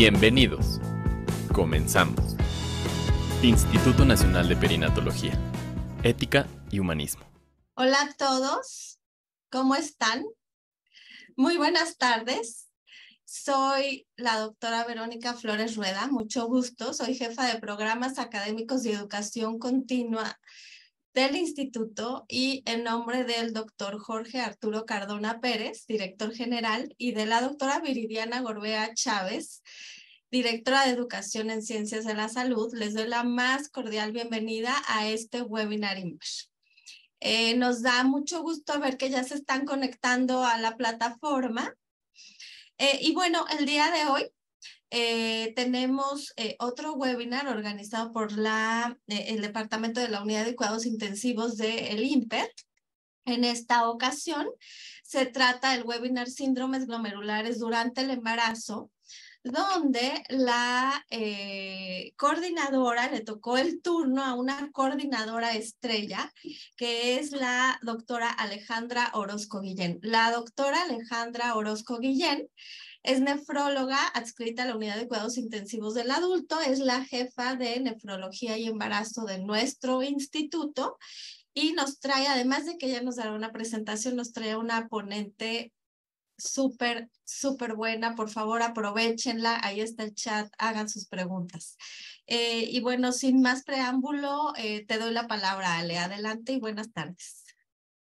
Bienvenidos. Comenzamos. Instituto Nacional de Perinatología, Ética y Humanismo. Hola a todos, ¿cómo están? Muy buenas tardes. Soy la doctora Verónica Flores Rueda, mucho gusto. Soy jefa de programas académicos de educación continua del instituto y en nombre del doctor Jorge Arturo Cardona Pérez, director general, y de la doctora Viridiana Gorbea Chávez, directora de Educación en Ciencias de la Salud, les doy la más cordial bienvenida a este webinar eh, nos da mucho gusto ver que ya se están conectando a la plataforma. Eh, y bueno, el día de hoy eh, tenemos eh, otro webinar organizado por eh, el Departamento de la Unidad de Cuidados Intensivos del de En esta ocasión se trata del webinar Síndromes Glomerulares durante el embarazo, donde la coordinadora le tocó el turno a una coordinadora estrella, que es la doctora Alejandra Orozco Guillén. La doctora Alejandra Orozco Guillén es nefróloga adscrita a la unidad de cuidados intensivos del adulto, es la jefa de nefrología y embarazo de nuestro instituto y nos trae, además de que ella nos dará una presentación, nos trae una ponente súper, súper buena. Por favor, aprovechenla. Ahí está el chat. Hagan sus preguntas. Eh, y bueno, sin más preámbulo, eh, te doy la palabra, Ale. Adelante y buenas tardes.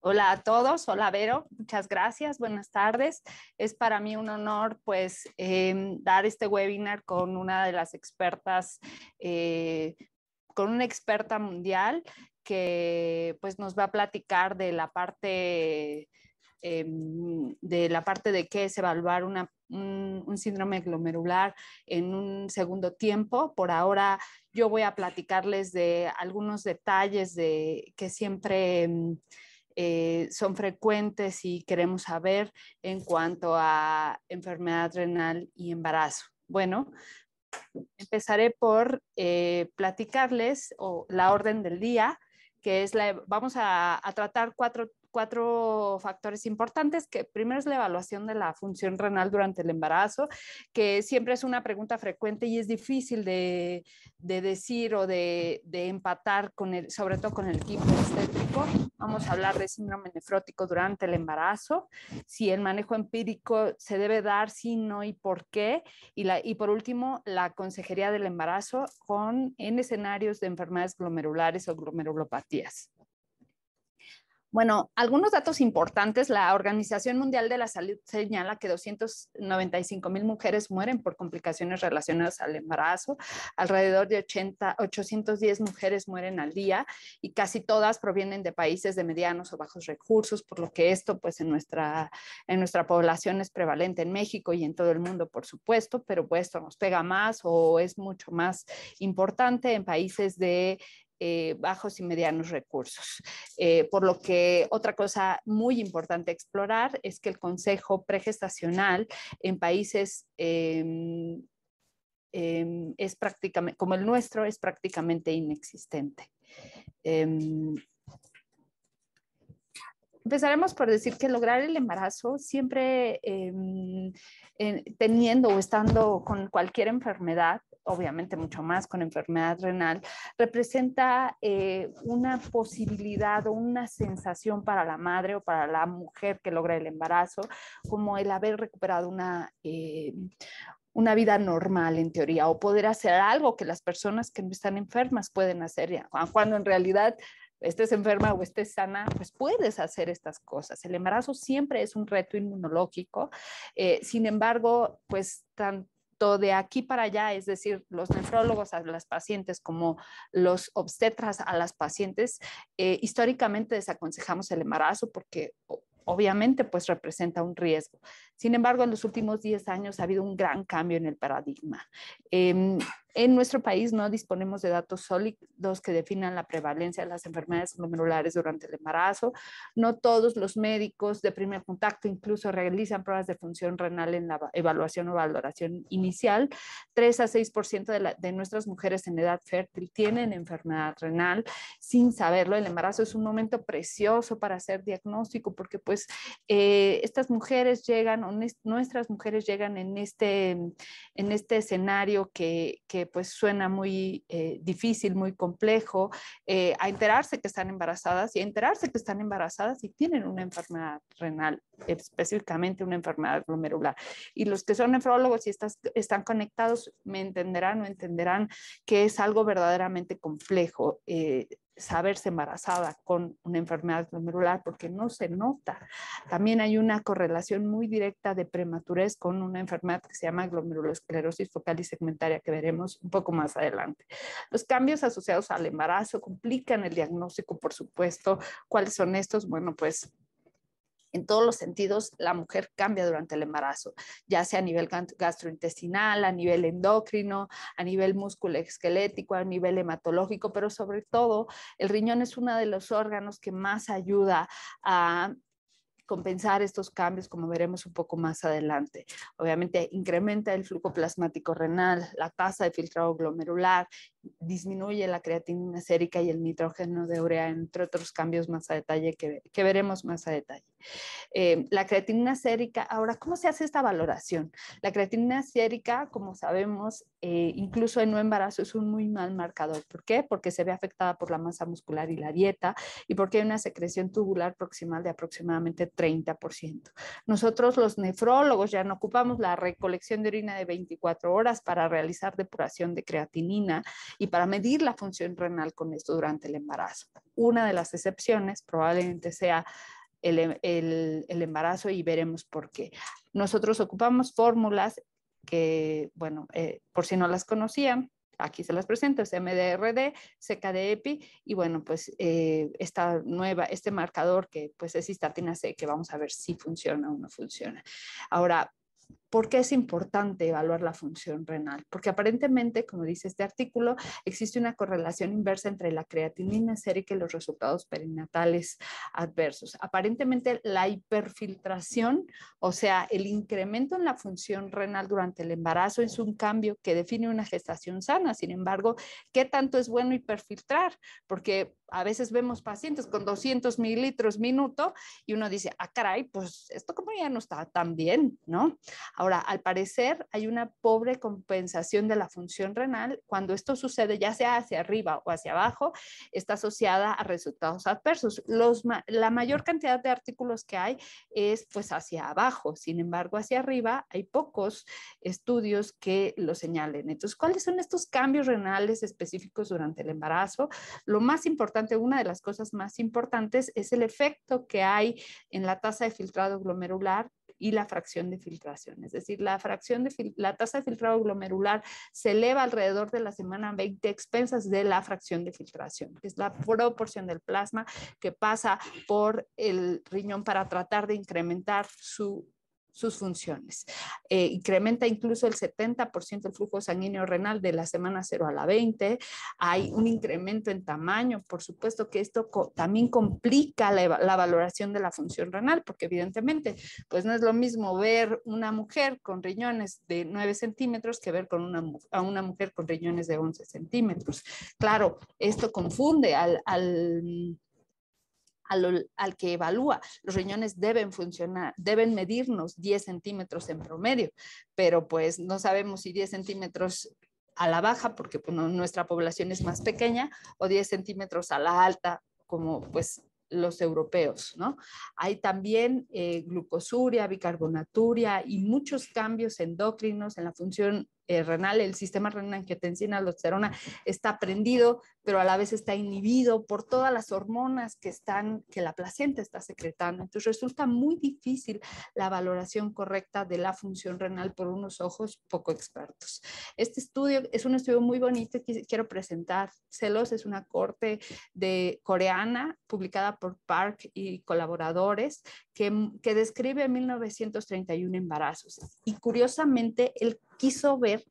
Hola a todos, hola Vero, muchas gracias, buenas tardes. Es para mí un honor pues em, dar este webinar con una de las expertas, eh, con una experta mundial que pues nos va a platicar de la parte... Em, de la parte de qué es evaluar un, un, síndrome glomerular en un segundo tiempo. Por ahora yo voy a platicarles de algunos detalles de que siempre em, eh, son frecuentes y queremos saber en cuanto a enfermedad renal y embarazo. Bueno, empezaré por eh, platicarles o la orden del día, que es la, vamos a, a tratar cuatro cuatro factores importantes, que primero es la evaluación de la función renal durante el embarazo, que siempre es una pregunta frecuente y es difícil de, de decir o de, de, empatar, con el, sobre todo con el equipo estético. Vamos a hablar de síndrome nefrótico durante el embarazo, si el manejo empírico se debe dar, si no y por qué. Y, la, y por último, la consejería del embarazo con, en escenarios de enfermedades glomerulares o glomerulopatías. Bueno, algunos datos importantes. La Organización Mundial de la Salud señala que 295 mil mujeres mueren por complicaciones relacionadas al embarazo. Alrededor de 80, 810 mujeres mueren al día y casi todas provienen de países de medianos o bajos recursos, por lo que esto pues en nuestra, en nuestra población es prevalente en México y en todo el mundo, por supuesto, pero pues esto nos pega más o es mucho más importante en países de eh, bajos y medianos recursos. Eh, por lo que otra cosa muy importante explorar es que el consejo pregestacional en países em, em, es prácticamente, como el nuestro, es prácticamente inexistente. Em, empezaremos por decir que lograr el embarazo siempre teniendo o estando con cualquier enfermedad obviamente mucho más con enfermedad renal, representa eh, una posibilidad o una sensación para la madre o para la mujer que logra el embarazo, como el haber recuperado una, eh, una vida normal en teoría o poder hacer algo que las personas que no están enfermas pueden hacer, cuando en realidad estés enferma o estés sana, pues puedes hacer estas cosas. El embarazo siempre es un reto inmunológico, eh, sin embargo, pues tanto de aquí para allá, es decir, los nefrólogos a las pacientes como los obstetras a las pacientes, eh, históricamente desaconsejamos el embarazo porque obviamente pues representa un riesgo. Sin embargo, en los últimos 10 años ha habido un gran cambio en el paradigma. Em, en nuestro país no disponemos de datos sólidos que definan la prevalencia de las enfermedades glomerulares durante el embarazo. No todos los médicos de primer contacto incluso realizan pruebas de función renal en la evaluación o valoración inicial. 3 a 6% de, de nuestras mujeres en edad fértil tienen enfermedad renal sin saberlo. El embarazo es un momento precioso para hacer diagnóstico porque pues eh, estas mujeres llegan nuestras mujeres llegan en este, mm, en este escenario que, que pues suena muy eh, difícil, muy complejo, eh, a enterarse que están embarazadas y a enterarse que están embarazadas y tienen una enfermedad renal, específicamente una enfermedad glomerular. Y los que son nefrólogos y están conectados me entenderán o entenderán que es algo verdaderamente complejo. Eh, saberse embarazada con una enfermedad glomerular porque no se nota. También hay una correlación muy directa de prematurez con una enfermedad que se llama glomerulosclerosis focal y segmentaria que veremos un poco más adelante. Los cambios asociados al embarazo complican el diagnóstico, por supuesto. ¿Cuáles son estos? Bueno, pues en todos los sentidos la mujer cambia durante el embarazo, ya sea a nivel gastrointestinal, a nivel endocrino, a nivel esquelético, a nivel hematológico, pero sobre todo el riñón es uno de los órganos que más ayuda a compensar estos cambios, como veremos un poco más adelante. Obviamente incrementa el flujo plasmático renal, la tasa de filtrado glomerular, disminuye la creatinina sérica y el nitrógeno de urea, entre otros cambios más a detalle que, veremos más a detalle. Eh, la creatinina sérica, ahora, ¿cómo se hace esta valoración? La creatinina sérica, como sabemos, eh, incluso en no embarazo es un muy mal marcador. ¿Por qué? Porque se ve afectada por la masa muscular y la dieta y porque hay una secreción tubular proximal de aproximadamente 30%. Nosotros los nefrólogos ya no ocupamos la recolección de orina de 24 horas para realizar depuración de creatinina y para medir la función renal con esto durante el embarazo. Una de las excepciones probablemente sea el, embarazo y veremos por qué. Nosotros ocupamos fórmulas que, bueno, eh, por si no las conocían, aquí se las presento, es MDRD, CKD-EPI y bueno, pues eh, esta nueva, este marcador que pues es histatina C, que vamos a ver si funciona o no funciona. Ahora, ¿Por qué es importante evaluar la función renal? Porque aparentemente, como dice este artículo, existe una correlación inversa entre la creatinina sérica y los resultados perinatales adversos. Aparentemente, la hiperfiltración, o sea, el incremento en la función renal durante el embarazo es un cambio que define una gestación sana. Sin embargo, ¿qué tanto es bueno hiperfiltrar? Porque a veces vemos pacientes con 200 mililitros minuto y uno dice, ah, caray, pues esto como ya no está tan bien, ¿no? Ahora, al parecer hay una pobre compensación de la función renal. Cuando esto sucede, ya sea hacia arriba o hacia abajo, está asociada a resultados adversos. Los, la mayor cantidad de artículos que hay es pues hacia abajo, sin embargo, hacia arriba hay pocos estudios que lo señalen. Entonces, ¿cuáles son estos cambios renales específicos durante el embarazo? Lo más importante una de las cosas más importantes es el efecto que hay en la tasa de filtrado glomerular y la fracción de filtración. Es decir, la fracción de la tasa de filtrado glomerular se eleva alrededor de la semana 20 expensas de la fracción de filtración, que es la proporción del plasma que pasa por el riñón para tratar de incrementar su sus funciones. Eh, incrementa incluso el 70% el flujo sanguíneo renal de la semana 0 a la 20. Hay un incremento en tamaño. Por supuesto que esto también complica la, valoración de la función renal, porque evidentemente, pues no es lo mismo ver una mujer con riñones de 9 centímetros que ver con una, a una mujer con riñones de 11 centímetros. Claro, esto confunde al al, que evalúa. Los riñones deben funcionar, deben medirnos 10 centímetros en promedio, pero pues no sabemos si 10 centímetros a la baja, porque pues, nuestra población es más pequeña, o 10 centímetros a la alta, como pues los europeos, ¿no? Hay también eh, glucosuria, bicarbonaturia y muchos cambios endocrinos en la función eh, renal, el sistema renal angiotensina aldosterona, está prendido, pero a la vez está inhibido por todas las hormonas que están, que la placenta está secretando. Entonces resulta muy difícil la valoración correcta de la función renal por unos ojos poco expertos. Este estudio es un estudio muy bonito que quiero presentar. Celos Es una corte de coreana publicada por Park y colaboradores que, mm, que, describe 1931 embarazos. Y curiosamente, él quiso ver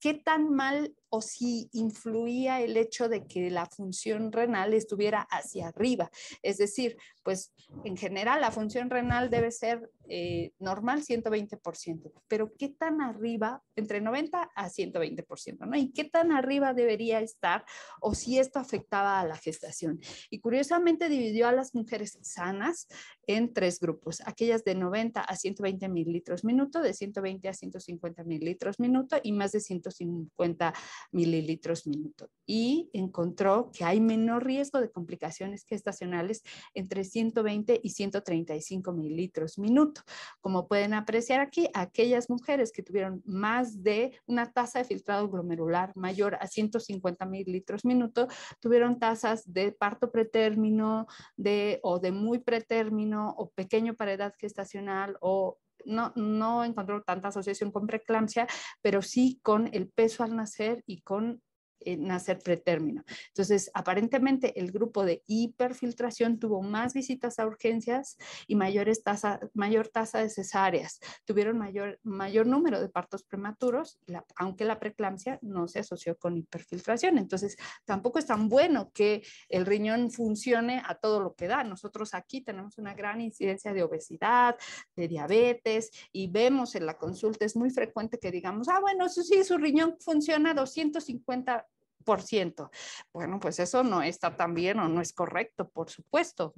qué tan mal o si influía el hecho de que la función renal estuviera hacia arriba. Es decir, pues en general la función renal debe ser eh, normal 120%, pero ¿qué tan arriba? Entre 90 a 120%, ¿no? ¿Y qué tan arriba debería estar o si esto afectaba a la gestación? Y curiosamente dividió a las mujeres sanas en tres grupos, aquellas de 90 a 120 mililitros minuto, de 120 a 150 mililitros minuto y más de 150 mililitros minuto y encontró que hay menor riesgo de complicaciones gestacionales entre 120 y 135 mililitros minuto. Como pueden apreciar aquí, aquellas mujeres que tuvieron más de una tasa de filtrado glomerular mayor a 150 mililitros minuto tuvieron tasas de parto pretérmino de, o de muy pretérmino o pequeño para edad gestacional o no, no encontró tanta asociación con preeclampsia, pero sí con el peso al nacer y con nacer pretérmino. Entonces, aparentemente el grupo de hiperfiltración tuvo más visitas a urgencias y mayores tasa, mayor tasa de cesáreas, tuvieron mayor, mayor número de partos prematuros, aunque la preeclampsia no se asoció con hiperfiltración. Entonces, tampoco es tan bueno que el riñón funcione a todo lo que da. Nosotros aquí tenemos una gran incidencia de obesidad, de diabetes y vemos en la consulta, es muy frecuente que digamos, ah, bueno, eso sí, su riñón funciona 250 bueno, pues eso no está tan bien o no es correcto, por supuesto,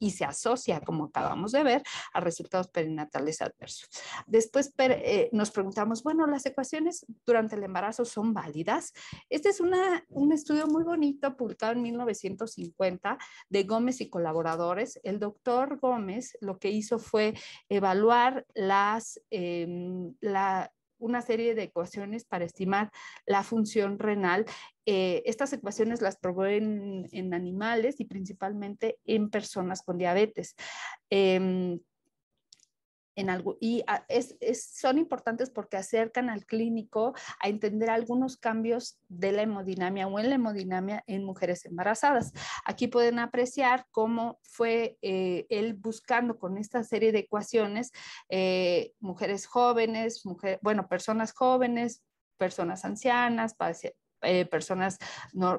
y se asocia, como acabamos de ver, a resultados perinatales adversos. Después eh, nos preguntamos, bueno, ¿las ecuaciones durante el embarazo son válidas? Este es un estudio muy bonito publicado en 1950 de Gómez y colaboradores. El doctor Gómez lo que hizo fue evaluar las, em, la, una serie de ecuaciones para estimar la función renal. Eh, estas ecuaciones las probó en, animales y principalmente en personas con diabetes. Em, algo, y son importantes porque acercan al clínico a entender algunos cambios de la hemodinamia o en la hemodinamia en mujeres embarazadas. Aquí pueden apreciar cómo fue eh, él buscando con esta serie de ecuaciones eh, mujeres jóvenes, bueno, personas jóvenes, personas ancianas, eh, personas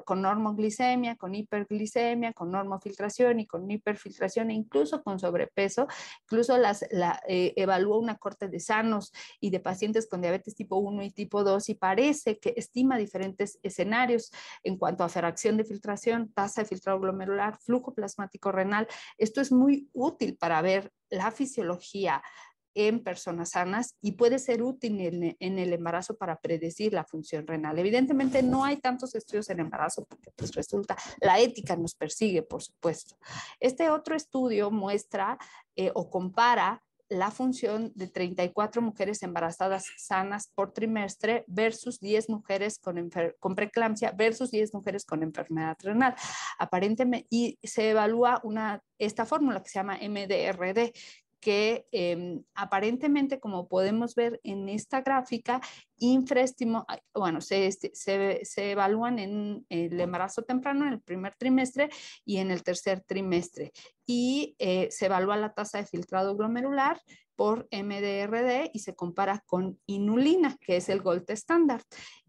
con normoglicemia, con hiperglicemia, con normofiltración y con hiperfiltración e incluso con sobrepeso. Incluso la, eh, evaluó una corte de sanos y de pacientes con diabetes tipo 1 y tipo 2 y parece que estima diferentes escenarios en cuanto a fracción de filtración, tasa de filtrado glomerular, flujo plasmático renal. Esto es muy útil para ver la fisiología, en personas sanas y puede ser útil e, en, el embarazo para predecir la función renal. Evidentemente no hay tantos estudios en embarazo porque pues resulta, la ética nos persigue, por supuesto. Este otro estudio muestra eh, o compara la función de 34 mujeres embarazadas sanas por trimestre versus 10 mujeres con, con, preeclampsia versus 10 mujeres con enfermedad renal. Aparentemente, y se evalúa una, esta fórmula que se llama MDRD, que em, aparentemente, como podemos ver en esta gráfica, infraestimo, bueno, se, este, se, se, evalúan en el embarazo temprano, en el primer trimestre y en el tercer trimestre. Y eh, se evalúa la tasa de filtrado glomerular por MDRD y se compara con inulina, que es el golpe estándar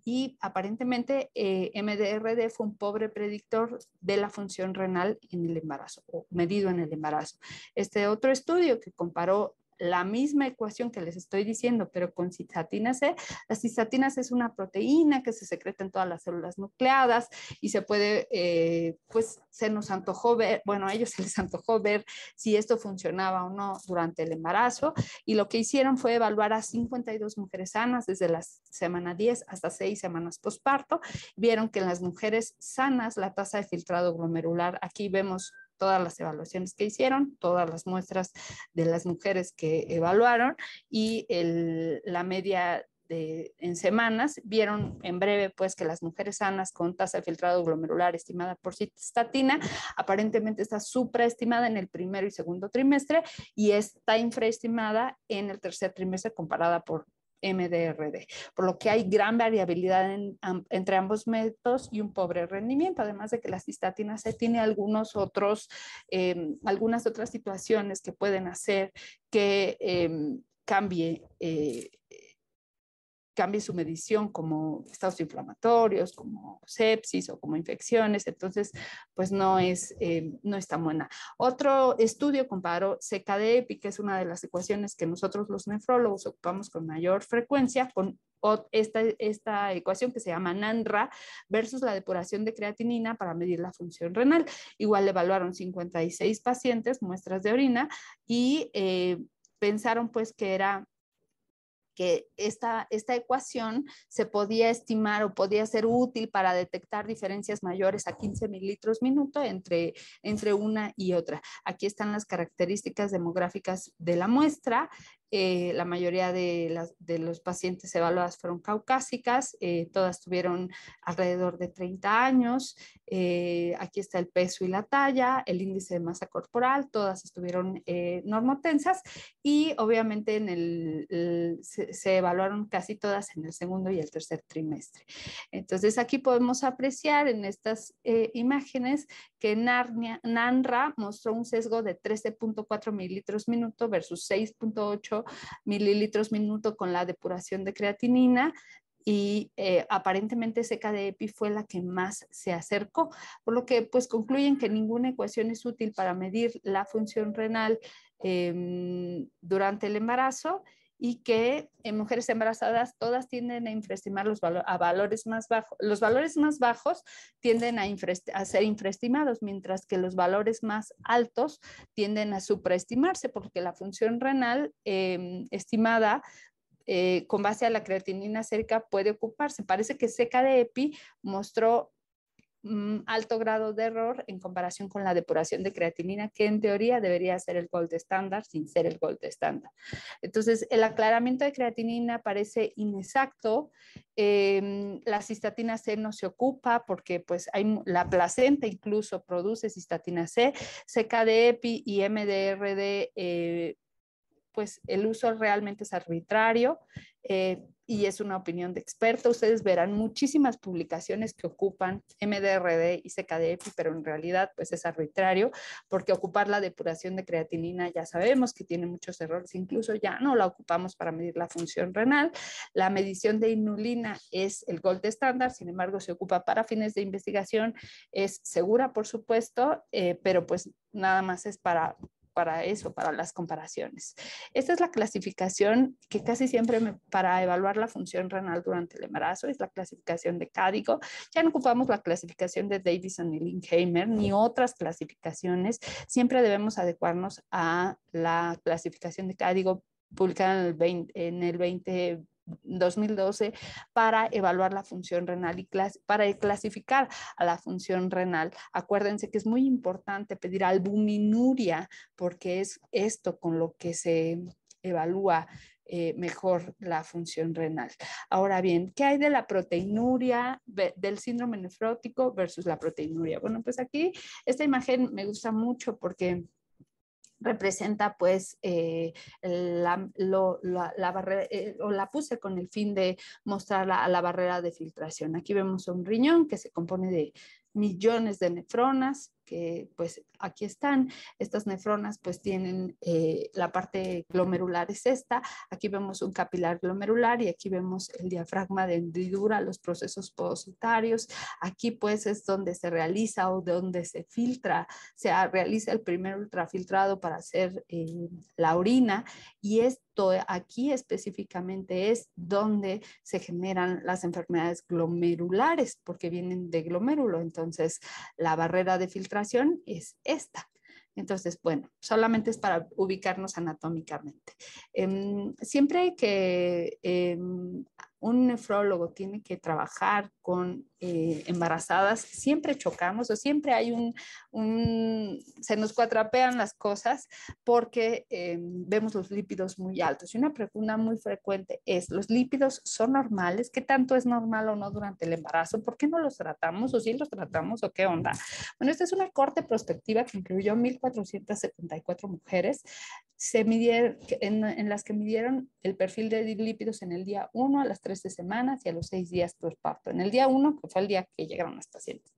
y aparentemente eh, MDRD fue un pobre predictor de la función renal en el embarazo o medido en el embarazo. Este otro estudio que comparó la misma ecuación que les estoy diciendo, pero con cistatina C. La cistatina C es una proteína que se secreta en todas las células nucleadas y se puede, eh, pues se nos antojó ver, bueno, a ellos se les antojó ver si esto funcionaba o no durante el embarazo y lo que hicieron fue evaluar a 52 mujeres sanas desde la semana 10 hasta 6 semanas posparto. Vieron que en las mujeres sanas la tasa de filtrado glomerular, aquí vemos todas las evaluaciones que hicieron, todas las muestras de las mujeres que evaluaron y el, la media de, en semanas, vieron en breve pues que las mujeres sanas con tasa de filtrado glomerular estimada por citastatina aparentemente está supraestimada en el primero y segundo trimestre y está infraestimada en el tercer trimestre comparada por MDRD, por lo que hay gran variabilidad entre ambos métodos y un pobre rendimiento, además de que la cistatina C tiene algunos otros, em, algunas otras situaciones que pueden hacer que em, cambie eh, cambie su medición como estados inflamatorios, como sepsis o como infecciones, entonces pues no es, eh, no tan buena. Otro estudio comparó CKDEPI, que es una de las ecuaciones que nosotros los nefrólogos ocupamos con mayor frecuencia, con esta, esta ecuación que se llama NANRA versus la depuración de creatinina para medir la función renal. Igual evaluaron 56 pacientes, muestras de orina, y eh, pensaron pues que era que esta, esta ecuación se podía estimar o podía ser útil para detectar diferencias mayores a 15 mililitros minuto entre, entre una y otra. Aquí están las características demográficas de la muestra eh, la mayoría de, las, los pacientes evaluadas fueron caucásicas, eh, todas tuvieron alrededor de 30 años, eh, aquí está el peso y la talla, el índice de masa corporal, todas estuvieron normotensas y obviamente en el, se, evaluaron casi todas en el segundo y el tercer trimestre. Entonces aquí podemos apreciar en estas imágenes que Narnia, NANRA mostró un sesgo de 13.4 mililitros minuto versus 6.8 mililitros minuto con la depuración de creatinina y eh, aparentemente seca de EPI fue la que más se acercó, por lo que pues concluyen que ninguna ecuación es útil para medir la función renal em, durante el embarazo y que en mujeres embarazadas todas tienden a infraestimar los a valores más bajos. Los valores más bajos tienden a, ser infraestimados, mientras que los valores más altos tienden a supraestimarse, porque la función renal em, estimada eh, con base a la creatinina cerca puede ocuparse. Parece que seca de EPI mostró Mm, alto grado de error en comparación con la depuración de creatinina, que en teoría debería ser el gold estándar sin ser el gold estándar. Entonces, el aclaramiento de creatinina parece inexacto, em, la cistatina C no se ocupa porque pues hay, la placenta incluso produce cistatina C, CKDEPI y MDRD. Eh, pues el uso realmente es arbitrario. Eh, y es una opinión de experto. Ustedes verán muchísimas publicaciones que ocupan MDRD y CKDF, pero en realidad pues es arbitrario porque ocupar la depuración de creatinina ya sabemos que tiene muchos errores, incluso ya no la ocupamos para medir la función renal. La medición de inulina es el gold estándar, sin embargo se ocupa para fines de investigación, es segura por supuesto, eh, pero pues nada más es para para eso, para las comparaciones. Esta es la clasificación que casi siempre para evaluar la función renal durante el embarazo, es la clasificación de Cádigo. Ya no ocupamos la clasificación de Davison y Linkheimer ni otras clasificaciones. Siempre debemos adecuarnos a la clasificación de Cádigo publicada en el 20, en el 20 2012 para evaluar la función renal y para clasificar a la función renal. Acuérdense que es muy importante pedir albuminuria porque es esto con lo que se evalúa eh, mejor la función renal. Ahora bien, ¿qué hay de la proteinuria, del síndrome nefrótico versus la proteinuria? Bueno, pues aquí esta imagen me gusta mucho porque representa pues eh, la, barrera, eh, o la puse con el fin de mostrar a la barrera de filtración. Aquí vemos un riñón que se compone de millones de nefronas, pues aquí están. Estas nefronas pues tienen eh, la parte glomerular es esta. Aquí vemos un capilar glomerular y aquí vemos el diafragma de hendidura, los procesos podositarios. Aquí pues es donde se realiza o donde se filtra, se realiza el primer ultrafiltrado para hacer eh, la orina y esto aquí específicamente es donde se generan las enfermedades glomerulares, porque vienen de glomérulo. Entonces, la barrera de filtración es esta. Entonces, bueno, solamente es para ubicarnos anatómicamente. Em, siempre que em, un nefrólogo tiene que trabajar con eh, embarazadas siempre chocamos o siempre hay un, un se nos cuatrapean las cosas porque eh, vemos los lípidos muy altos. Y una pregunta muy frecuente es, ¿los lípidos son normales? ¿Qué tanto es normal o no durante el embarazo? ¿Por qué no los tratamos o si sí los tratamos o qué onda? Bueno, esta es una corte prospectiva que incluyó 1.474 mujeres se midieron, en, las que midieron el perfil de lípidos en el día 1 a las 13 semanas y a los 6 días postparto. En el día 1 fue el día que llegaron los pacientes.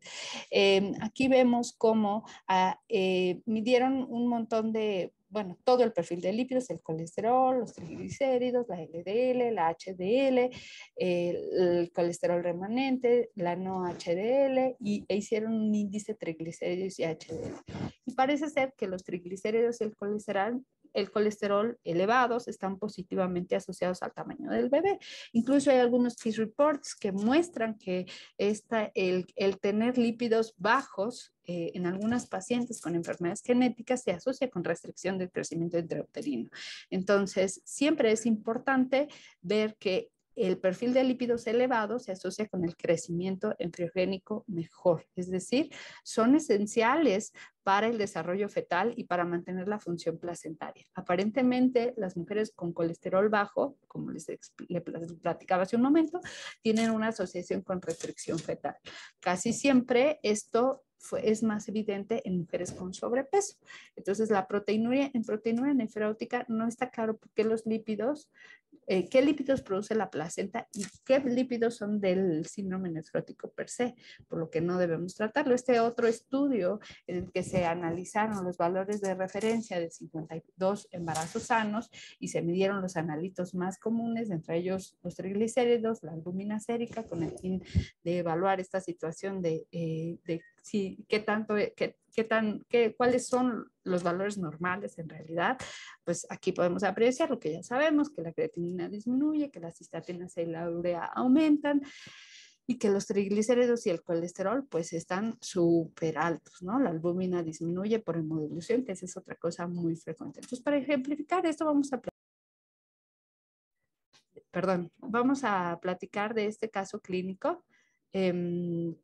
Em, aquí vemos cómo ah, eh, midieron un montón de, bueno, todo el perfil de lípidos, el colesterol, los triglicéridos, la LDL, la HDL, eh, el colesterol remanente, la no HDL, y, e hicieron un índice triglicéridos y HDL. Y parece ser que los triglicéridos y el colesterol el colesterol elevados están positivamente asociados al tamaño del bebé. Incluso hay algunos case reports que muestran que esta, el, tener lípidos bajos eh, en algunas pacientes con enfermedades genéticas se asocia con restricción del crecimiento intrauterino. Entonces, siempre es importante ver que el perfil de lípidos elevados se asocia con el crecimiento embriogénico mejor, es decir, son esenciales para el desarrollo fetal y para mantener la función placentaria. Aparentemente, las mujeres con colesterol bajo, como les, platicaba hace un momento, tienen una asociación con restricción fetal. Casi siempre esto es más evidente en mujeres con sobrepeso. Entonces, la proteinuria en proteinuria nefrótica no está claro por qué los lípidos eh, qué lípidos produce la placenta y qué lípidos son del síndrome nefrótico per se, por lo que no debemos tratarlo. Este otro estudio en el que se analizaron los valores de referencia de 52 embarazos sanos y se midieron los analitos más comunes, entre ellos los triglicéridos, la albúmina sérica, con el fin de evaluar esta situación de, eh, de qué tanto, eh, qué, qué tan, qué, cuáles son los valores normales en realidad, pues aquí podemos apreciar lo que ya sabemos, que la creatinina disminuye, que las cistatinas y la urea aumentan y que los triglicéridos y el colesterol pues están súper altos, ¿no? La albúmina disminuye por hemodilución, que esa es otra cosa muy frecuente. Entonces, para ejemplificar esto vamos a perdón, vamos a platicar de este caso clínico. Em,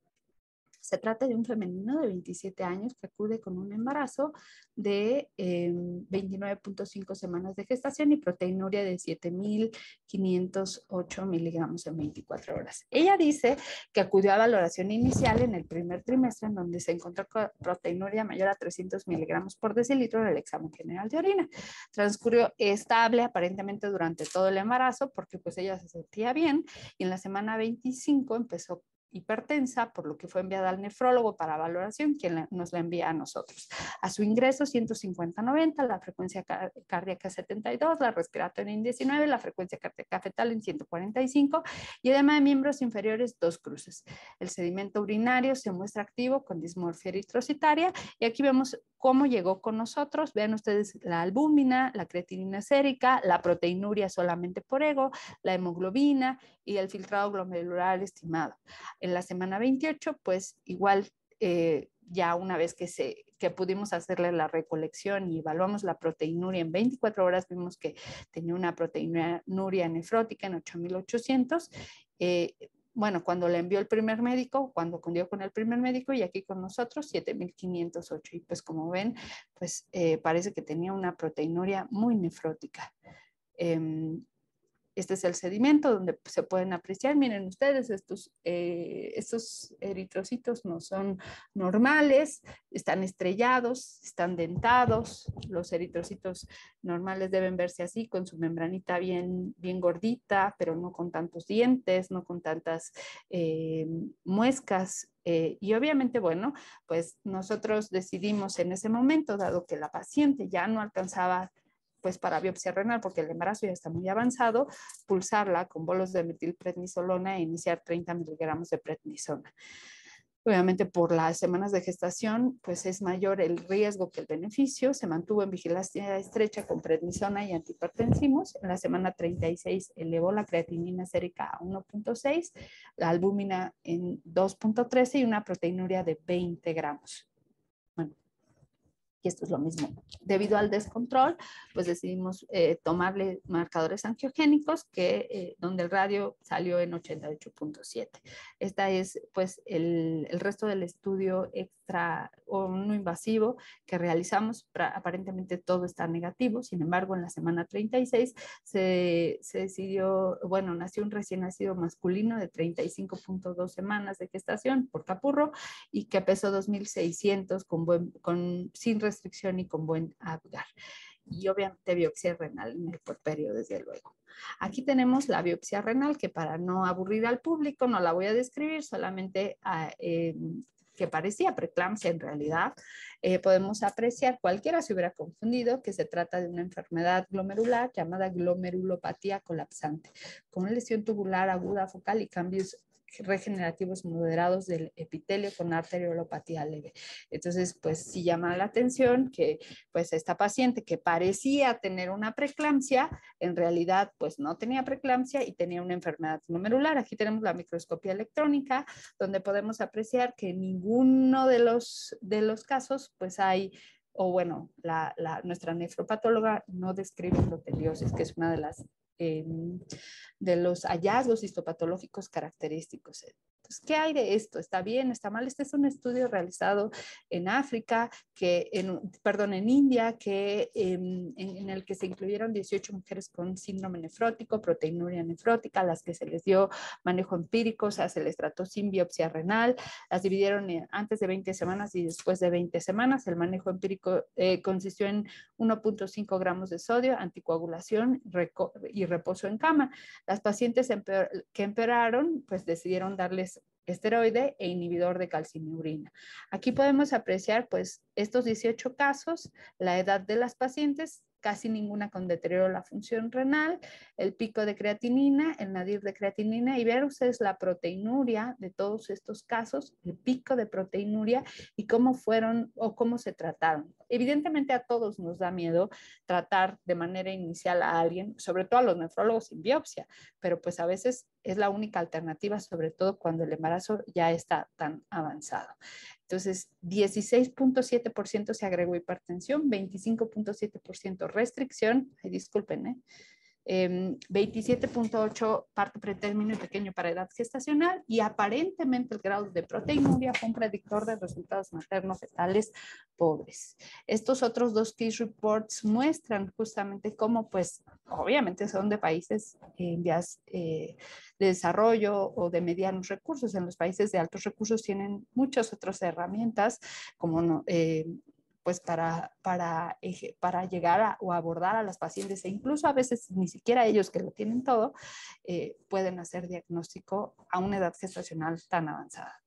se trata de un femenino de 27 años que acude con un embarazo de 29.5 eh, semanas de gestación y proteinuria de 7.508 miligramos en 24 horas. Ella dice que acudió a valoración inicial en el primer trimestre en donde se encontró proteinuria mayor a 300 miligramos por decilitro en el examen general de orina. Transcurrió estable aparentemente durante todo el embarazo porque pues ella se sentía bien y en la semana 25 empezó hipertensa, por lo que fue enviada al nefrólogo para valoración, quien nos la envía a nosotros. A su ingreso 150-90, la frecuencia cardíaca 72, la respiratoria en 19, la frecuencia cardíaca fetal en 145 y además de miembros inferiores dos cruces. El sedimento urinario se muestra activo con dismorfia eritrocitaria y aquí vemos cómo llegó con nosotros. Vean ustedes la albúmina, la creatinina sérica, la proteinuria solamente por ego, la hemoglobina y el filtrado glomerular estimado en la semana 28, pues igual eh, ya una vez que, se, que pudimos hacerle la recolección y evaluamos la proteinuria en 24 horas, vimos que tenía una proteinuria nefrótica en 8800. Eh, bueno, cuando le envió el primer médico, cuando acudió con el primer médico y aquí con nosotros, 7.508. Y pues como ven, pues eh, parece que tenía una proteinuria muy nefrótica. Em, este es el sedimento donde se pueden apreciar, miren ustedes, estos, eh, estos eritrocitos no son normales, están estrellados, están dentados, los eritrocitos normales deben verse así, con su membranita bien, bien gordita, pero no con tantos dientes, no con tantas eh, muescas. Eh, y obviamente, bueno, pues nosotros decidimos en ese momento, dado que la paciente ya no alcanzaba pues para biopsia renal, porque el embarazo ya está muy avanzado, pulsarla con bolos de metilprednisolona e iniciar 30 miligramos de prednisona. Obviamente por las semanas de gestación, pues es mayor el riesgo que el beneficio. Se mantuvo en vigilancia estrecha con prednisona y antipertensivos En la semana 36 elevó la creatinina sérica a 1.6, la albúmina en 2.13 y una proteinuria de 20 gramos y esto es lo mismo. Debido al descontrol, pues decidimos eh, tomarle marcadores angiogénicos que, eh, donde el radio salió en 88.7. Esta es pues el, resto del estudio o no invasivo que realizamos, aparentemente todo está negativo, sin embargo en la semana 36 se, decidió, bueno, nació un recién nacido masculino de 35.2 semanas de gestación por capurro y que pesó 2.600 con con, sin restricción y con buen abgar y obviamente biopsia renal en el puerperio, desde luego. Aquí tenemos la biopsia renal, que para no aburrir al público no la voy a describir, solamente eh, que parecía preeclampsia en realidad, eh, podemos apreciar, cualquiera se hubiera confundido, que se trata de una enfermedad glomerular llamada glomerulopatía colapsante, con lesión tubular aguda focal y cambios regenerativos moderados del epitelio con arteriolopatía leve. Entonces, pues sí llama la atención que pues esta paciente que parecía tener una preeclampsia, en realidad pues no tenía preeclampsia y tenía una enfermedad numerular Aquí tenemos la microscopía electrónica donde podemos apreciar que ninguno de los, de los casos pues hay o bueno, la, nuestra nefropatóloga no describe endoteliosis, que es una de las de los hallazgos histopatológicos característicos. Entonces, ¿qué hay de esto? ¿Está bien? ¿Está mal? Este es un estudio realizado en África, que en, perdón, en India, que, em, en, el que se incluyeron 18 mujeres con síndrome nefrótico, proteinuria nefrótica, a las que se les dio manejo empírico, o sea, se les trató sin biopsia renal, las dividieron eh, antes de 20 semanas y después de 20 semanas. El manejo empírico eh, consistió en 1.5 gramos de sodio, anticoagulación y reposo en cama. Las pacientes que empeoraron, pues decidieron darles esteroide e inhibidor de calcineurina. Aquí podemos apreciar pues estos 18 casos, la edad de las pacientes, casi ninguna con deterioro de la función renal, el pico de creatinina, el nadir de creatinina y ver ustedes la proteinuria de todos estos casos, el pico de proteinuria y cómo fueron o cómo se trataron. Evidentemente a todos nos da miedo tratar de manera inicial a alguien, sobre todo a los nefrólogos sin biopsia, pero pues a veces es la única alternativa, sobre todo cuando el embarazo ya está tan avanzado. Entonces, 16.7% se agregó hipertensión, 25.7% restricción, disculpen, ¿eh? 27.8 em, parte pretérmino y pequeño para edad gestacional y aparentemente el grado de proteinuria fue un predictor de resultados maternos fetales pobres. Estos otros dos case reports muestran justamente cómo, pues, obviamente son de países en eh, vías eh, de desarrollo o de medianos recursos. En los países de altos recursos tienen muchas otras herramientas como eh, pues para, para, para llegar a, o abordar a las pacientes e incluso a veces ni siquiera ellos que lo tienen todo eh, pueden hacer diagnóstico a una edad gestacional tan avanzada.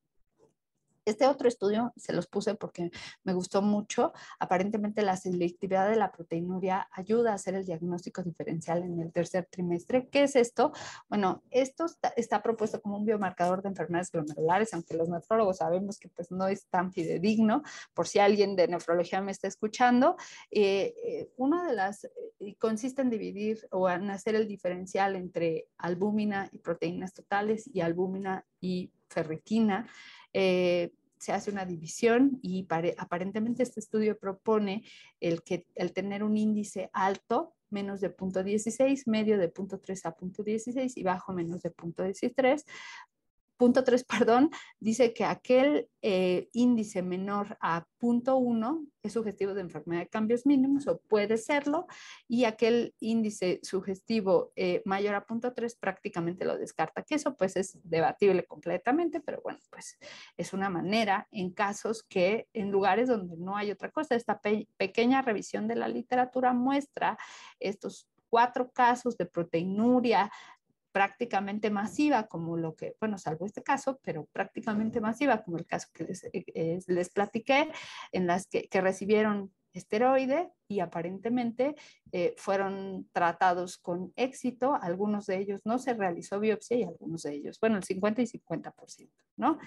Este otro estudio se los puse porque me gustó mucho. Aparentemente la selectividad de la proteinuria ayuda a hacer el diagnóstico diferencial en el tercer trimestre. ¿Qué es esto? Bueno, esto está, propuesto como un biomarcador de enfermedades glomerulares, aunque los nefrólogos sabemos que pues no es tan fidedigno, por si alguien de nefrología me está escuchando. Eh, eh, una de las, eh, consiste en dividir o en hacer el diferencial entre albúmina y proteínas totales y albúmina y ferritina eh, se hace una división y aparentemente este estudio propone el que el tener un índice alto menos de punto 16, medio de punto 3 a punto 16 y bajo menos de punto 13 punto 3, perdón, dice que aquel eh, índice menor a punto 1 es sugestivo de enfermedad de cambios mínimos o puede serlo y aquel índice sugestivo eh, mayor a punto 3 prácticamente lo descarta, que eso pues es debatible completamente, pero bueno, pues es una manera en casos que en lugares donde no hay otra cosa, esta pequeña revisión de la literatura muestra estos cuatro casos de proteinuria, prácticamente masiva, como lo que, bueno, salvo este caso, pero prácticamente masiva, como el caso que les, eh, eh, les platiqué, en las que, que recibieron esteroide y aparentemente eh, fueron tratados con éxito. Algunos de ellos no se realizó biopsia y algunos de ellos, bueno, el 50 y 50%, ¿no?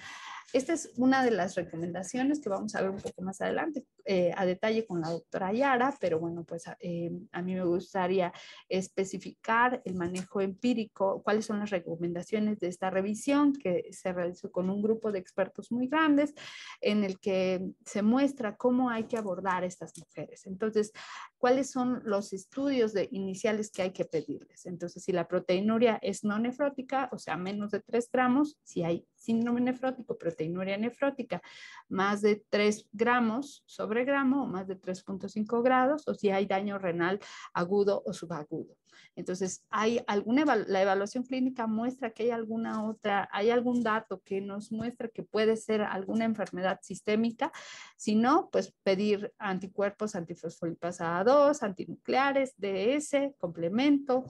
Esta es una de las recomendaciones que vamos a ver un poco más adelante eh, a detalle con la doctora Yara, pero bueno, pues eh, a mí me gustaría especificar el manejo empírico, cuáles son las recomendaciones de esta revisión que se realizó con un grupo de expertos muy grandes en el que se muestra cómo hay que abordar estas mujeres. Entonces, ¿cuáles son los estudios iniciales que hay que pedirles? Entonces, si la proteinuria es no nefrótica, o sea, menos de 3 gramos, si hay síndrome nefrótico, proteinuria nefrótica, más de 3 gramos sobre gramo, más de 3.5 grados, o si hay daño renal agudo o subagudo. Entonces, hay la evaluación clínica muestra que hay alguna otra, hay algún dato que nos muestra que puede ser alguna enfermedad sistémica. Si no, pues pedir anticuerpos antifosfolipasa A2, antinucleares, DS, complemento,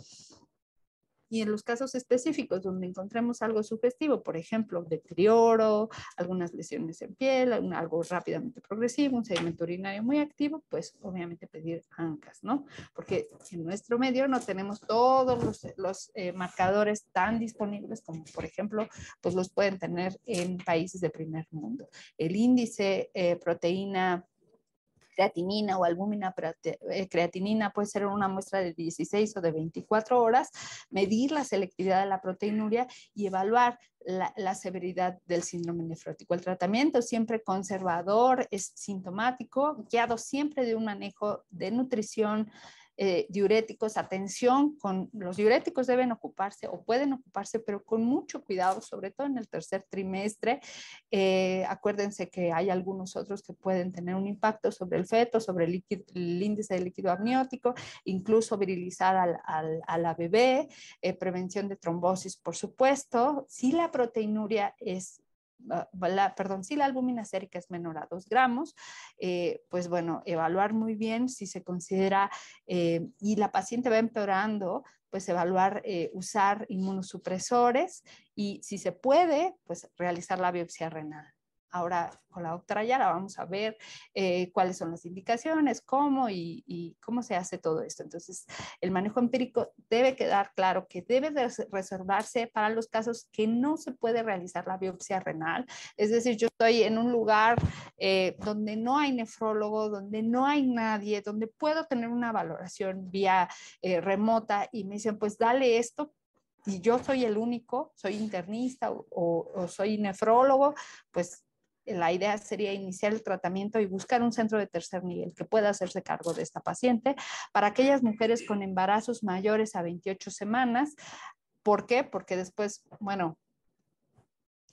y en los casos específicos donde encontremos algo sugestivo, por ejemplo, deterioro, algunas lesiones en piel, algo rápidamente progresivo, un sedimento urinario muy activo, pues obviamente pedir ANCAS, ¿no? Porque en nuestro medio no tenemos todos los, eh, marcadores tan disponibles como, por ejemplo, pues los pueden tener en países de primer mundo. El índice eh, proteína creatinina o albúmina eh, creatinina puede ser una muestra de 16 o de 24 horas, medir la selectividad de la proteinuria y evaluar la, la, severidad del síndrome nefrótico. El tratamiento siempre conservador, es sintomático, guiado siempre de un manejo de nutrición, eh, diuréticos, atención con los diuréticos deben ocuparse o pueden ocuparse, pero con mucho cuidado, sobre todo en el tercer trimestre. Eh, acuérdense que hay algunos otros que pueden tener un impacto sobre el feto, sobre el, índice de líquido amniótico, incluso virilizar al, a la bebé, eh, prevención de trombosis, por supuesto. Si la proteinuria es Ah, la, perdón, si la albúmina sérica es menor a 2 gramos, eh, pues bueno, evaluar muy bien si se considera eh, y la paciente va empeorando, pues evaluar, eh, usar inmunosupresores y si se puede, pues realizar la biopsia renal. Ahora con la doctora Yara vamos a ver eh, cuáles son las indicaciones, cómo y, cómo se hace todo esto. Entonces, el manejo empírico debe quedar claro que debe reservarse para los casos que no se puede realizar la biopsia renal. Es decir, yo estoy en un lugar eh, donde no hay nefrólogo, donde no hay nadie, donde puedo tener una valoración vía eh, remota y me dicen, pues dale esto y yo soy el único, soy internista o, soy nefrólogo, pues la idea sería iniciar el tratamiento y buscar un centro de tercer nivel que pueda hacerse cargo de esta paciente para aquellas mujeres con embarazos mayores a 28 semanas. ¿Por qué? Porque después, bueno,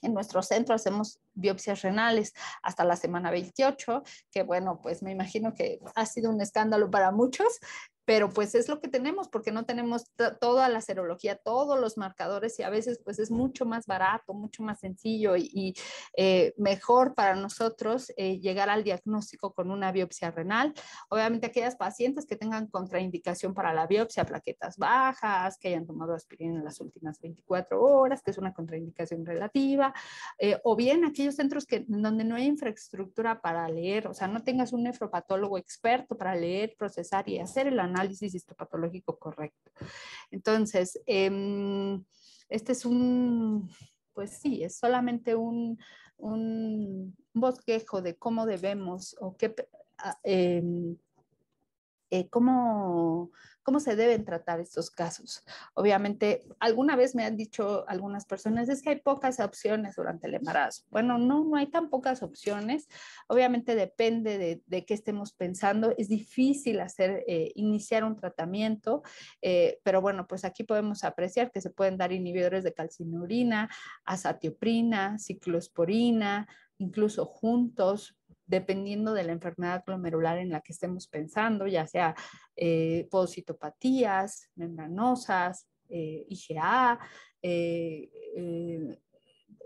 en nuestro centro hacemos biopsias renales hasta la semana 28, que bueno, pues me imagino que ha sido un escándalo para muchos, pero pues es lo que tenemos porque no tenemos toda la serología, todos los marcadores y a veces pues es mucho más barato, mucho más sencillo y, eh, mejor para nosotros eh, llegar al diagnóstico con una biopsia renal. Obviamente aquellas pacientes que tengan contraindicación para la biopsia, plaquetas bajas, que hayan tomado aspirina en las últimas 24 horas, que es una contraindicación relativa, eh, o bien aquellos centros que, donde no hay infraestructura para leer, o sea, no tengas un nefropatólogo experto para leer, procesar y hacer el análisis análisis histopatológico correcto. Entonces, em, este es un, pues sí, es solamente un, un bosquejo de cómo debemos o qué, em, eh, cómo, se deben tratar estos casos. Obviamente, alguna vez me han dicho algunas personas, es que hay pocas opciones durante el embarazo. Bueno, no, no hay tan pocas opciones. Obviamente depende de, qué estemos pensando. Es difícil hacer, eh, iniciar un tratamiento, eh, pero bueno, pues aquí podemos apreciar que se pueden dar inhibidores de calcinurina, azatioprina, ciclosporina, incluso juntos, dependiendo de la enfermedad glomerular en la que estemos pensando, ya sea positopatías eh, membranosas, eh, IgA, eh,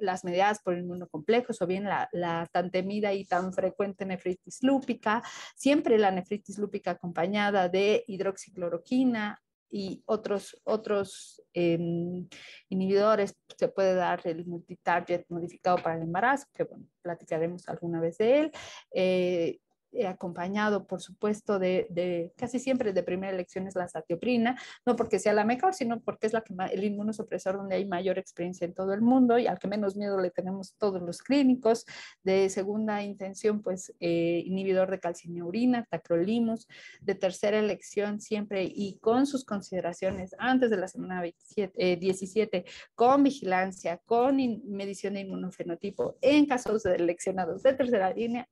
las mediadas por el inmunocomplejos o bien la, la, tan temida y tan frecuente nefritis lúpica, siempre la nefritis lúpica acompañada de hidroxicloroquina, y otros, otros em, inhibidores. Se puede dar el multitarget modificado para el embarazo, que bueno, platicaremos alguna vez de él. Eh, eh, acompañado, por supuesto, de, casi siempre de primera elección es la satioprina, no porque sea la mejor, sino porque es la que el inmunosupresor donde hay mayor experiencia en todo el mundo y al que menos miedo le tenemos todos los clínicos. De segunda intención, pues eh, inhibidor de calcineurina, tacrolimus. De tercera elección, siempre y con sus consideraciones antes de la semana 27, 17, eh, con vigilancia, con medición de inmunofenotipo en casos de seleccionados de tercera línea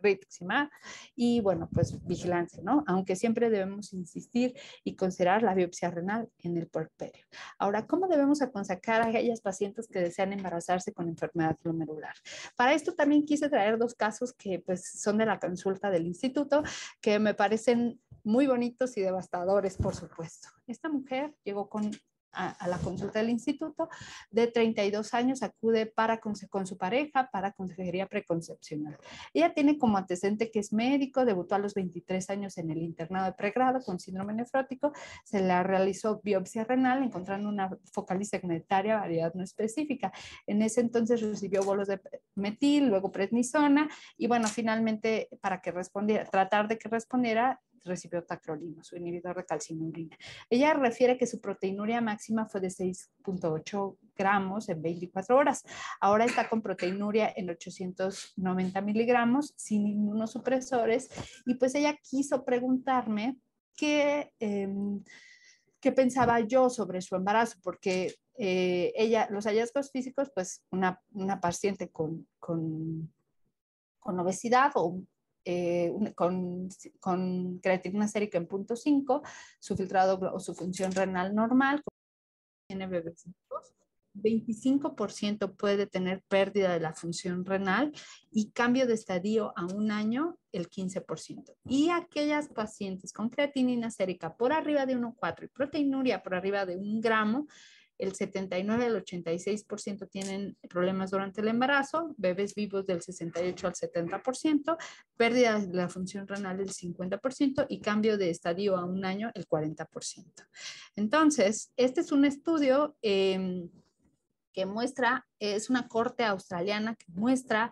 ritzima y bueno, pues vigilancia, ¿no? Aunque siempre debemos insistir y considerar la biopsia renal en el porperio. Ahora, ¿cómo debemos aconsejar a aquellas pacientes que desean embarazarse con enfermedad glomerular? Para esto también quise traer dos casos que pues son de la consulta del instituto que me parecen muy bonitos y devastadores, por supuesto. Esta mujer llegó con a, la consulta del instituto, de 32 años acude para con, su pareja para consejería preconcepcional. Ella tiene como antecedente que es médico, debutó a los 23 años en el internado de pregrado con síndrome nefrótico, se le realizó biopsia renal encontrando una focalis segmentaria variedad no específica. En ese entonces recibió bolos de metil, luego prednisona y bueno, finalmente para que respondiera, tratar de que respondiera, recibió tacrolimus su inhibidor de calcinurina. Ella refiere que su proteinuria máxima fue de 6.8 gramos en 24 horas. Ahora está con proteinuria en 890 miligramos sin inmunosupresores y pues ella quiso preguntarme qué, em, qué pensaba yo sobre su embarazo, porque eh, ella, los hallazgos físicos, pues una, una paciente con, con, con obesidad o eh, con, con, sérica en punto 5, su filtrado o su función renal normal, tiene 25% puede tener pérdida de la función renal y cambio de estadio a un año, el 15%. Y aquellas pacientes con creatinina sérica por arriba de 1,4 y proteinuria por arriba de un gramo, el 79 al 86% tienen problemas durante el embarazo, bebés vivos del 68 al 70%, pérdida de la función renal del 50% y cambio de estadio a un año el 40%. Entonces, este es un estudio... Em, que muestra, es una corte australiana que muestra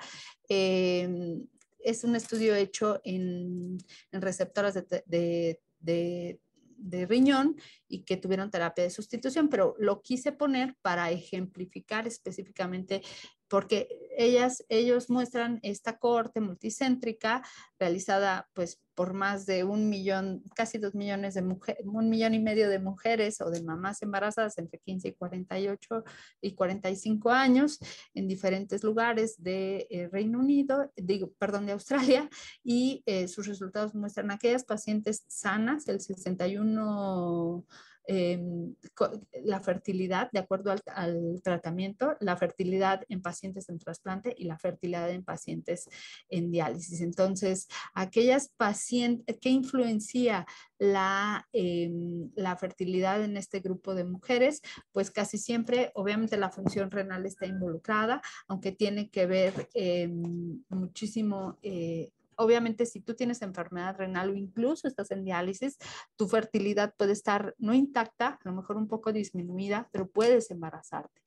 em, es un estudio hecho en, en receptoras de, de, de riñón y que tuvieron terapia de sustitución, pero lo quise poner para ejemplificar específicamente porque ellas, ellos muestran esta corte multicéntrica realizada pues por más de un millón, casi dos millones de mujeres, un millón y medio de mujeres o de mamás embarazadas entre 15 y 48 y 45 años en diferentes lugares de eh, Reino Unido, digo, perdón, de Australia, y eh, sus resultados muestran aquellas pacientes sanas, el 61 Em, la fertilidad, de acuerdo al, tratamiento, la fertilidad en pacientes en trasplante y la fertilidad en pacientes en diálisis. Entonces, aquellas pacientes, qué influencia la, em, la fertilidad en este grupo de mujeres? Pues casi siempre, obviamente, la función renal está involucrada, aunque tiene que ver em, muchísimo eh, obviamente si tú tienes enfermedad renal o incluso estás en diálisis, tu fertilidad puede estar no intacta, a lo mejor un poco disminuida, pero puedes embarazarte.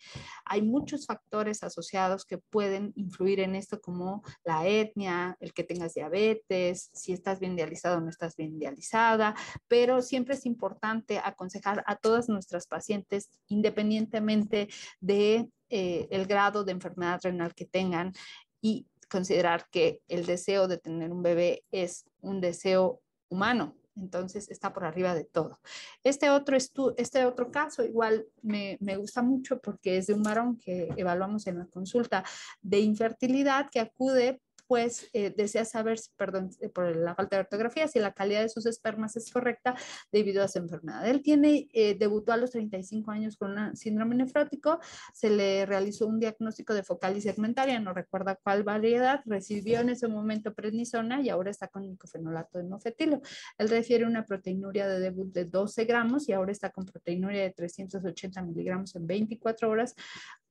Hay muchos factores asociados que pueden influir en esto como la etnia, el que tengas diabetes, si estás bien dializado o no estás bien dializada, pero siempre es importante aconsejar a todas nuestras pacientes independientemente de eh, el grado de enfermedad renal que tengan y considerar que el deseo de tener un bebé es un deseo humano, entonces está por arriba de todo. Este otro, este otro caso igual me, me, gusta mucho porque es de un varón que evaluamos en la consulta de infertilidad que acude pues eh, desea saber, perdón eh, por la falta de ortografía, si la calidad de sus espermas es correcta debido a su enfermedad. Él tiene, eh, debutó a los 35 años con un síndrome nefrótico, se le realizó un diagnóstico de focal y segmentaria, no recuerda cuál variedad, recibió en ese momento prednisona y ahora está con micofenolato de mofetilo. Él refiere una proteinuria de debut de 12 gramos y ahora está con proteinuria de 380 miligramos en 24 horas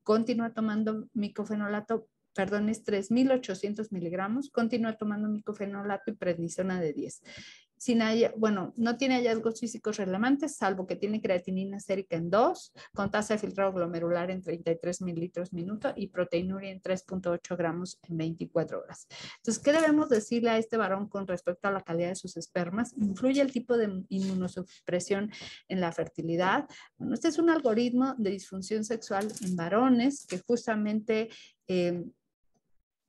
continúa tomando micofenolato perdón, es 3.800 miligramos, continúa tomando micofenolato y prednisona de 10. Sin bueno, no tiene hallazgos físicos relevantes, salvo que tiene creatinina sérica en 2, con tasa de filtrado glomerular en 33 mililitros minuto y proteinuria en 3.8 gramos en 24 horas. Entonces, ¿qué debemos decirle a este varón con respecto a la calidad de sus espermas? ¿Influye el tipo de inmunosupresión en la fertilidad? Bueno, este es un algoritmo de disfunción sexual en varones que justamente... Eh,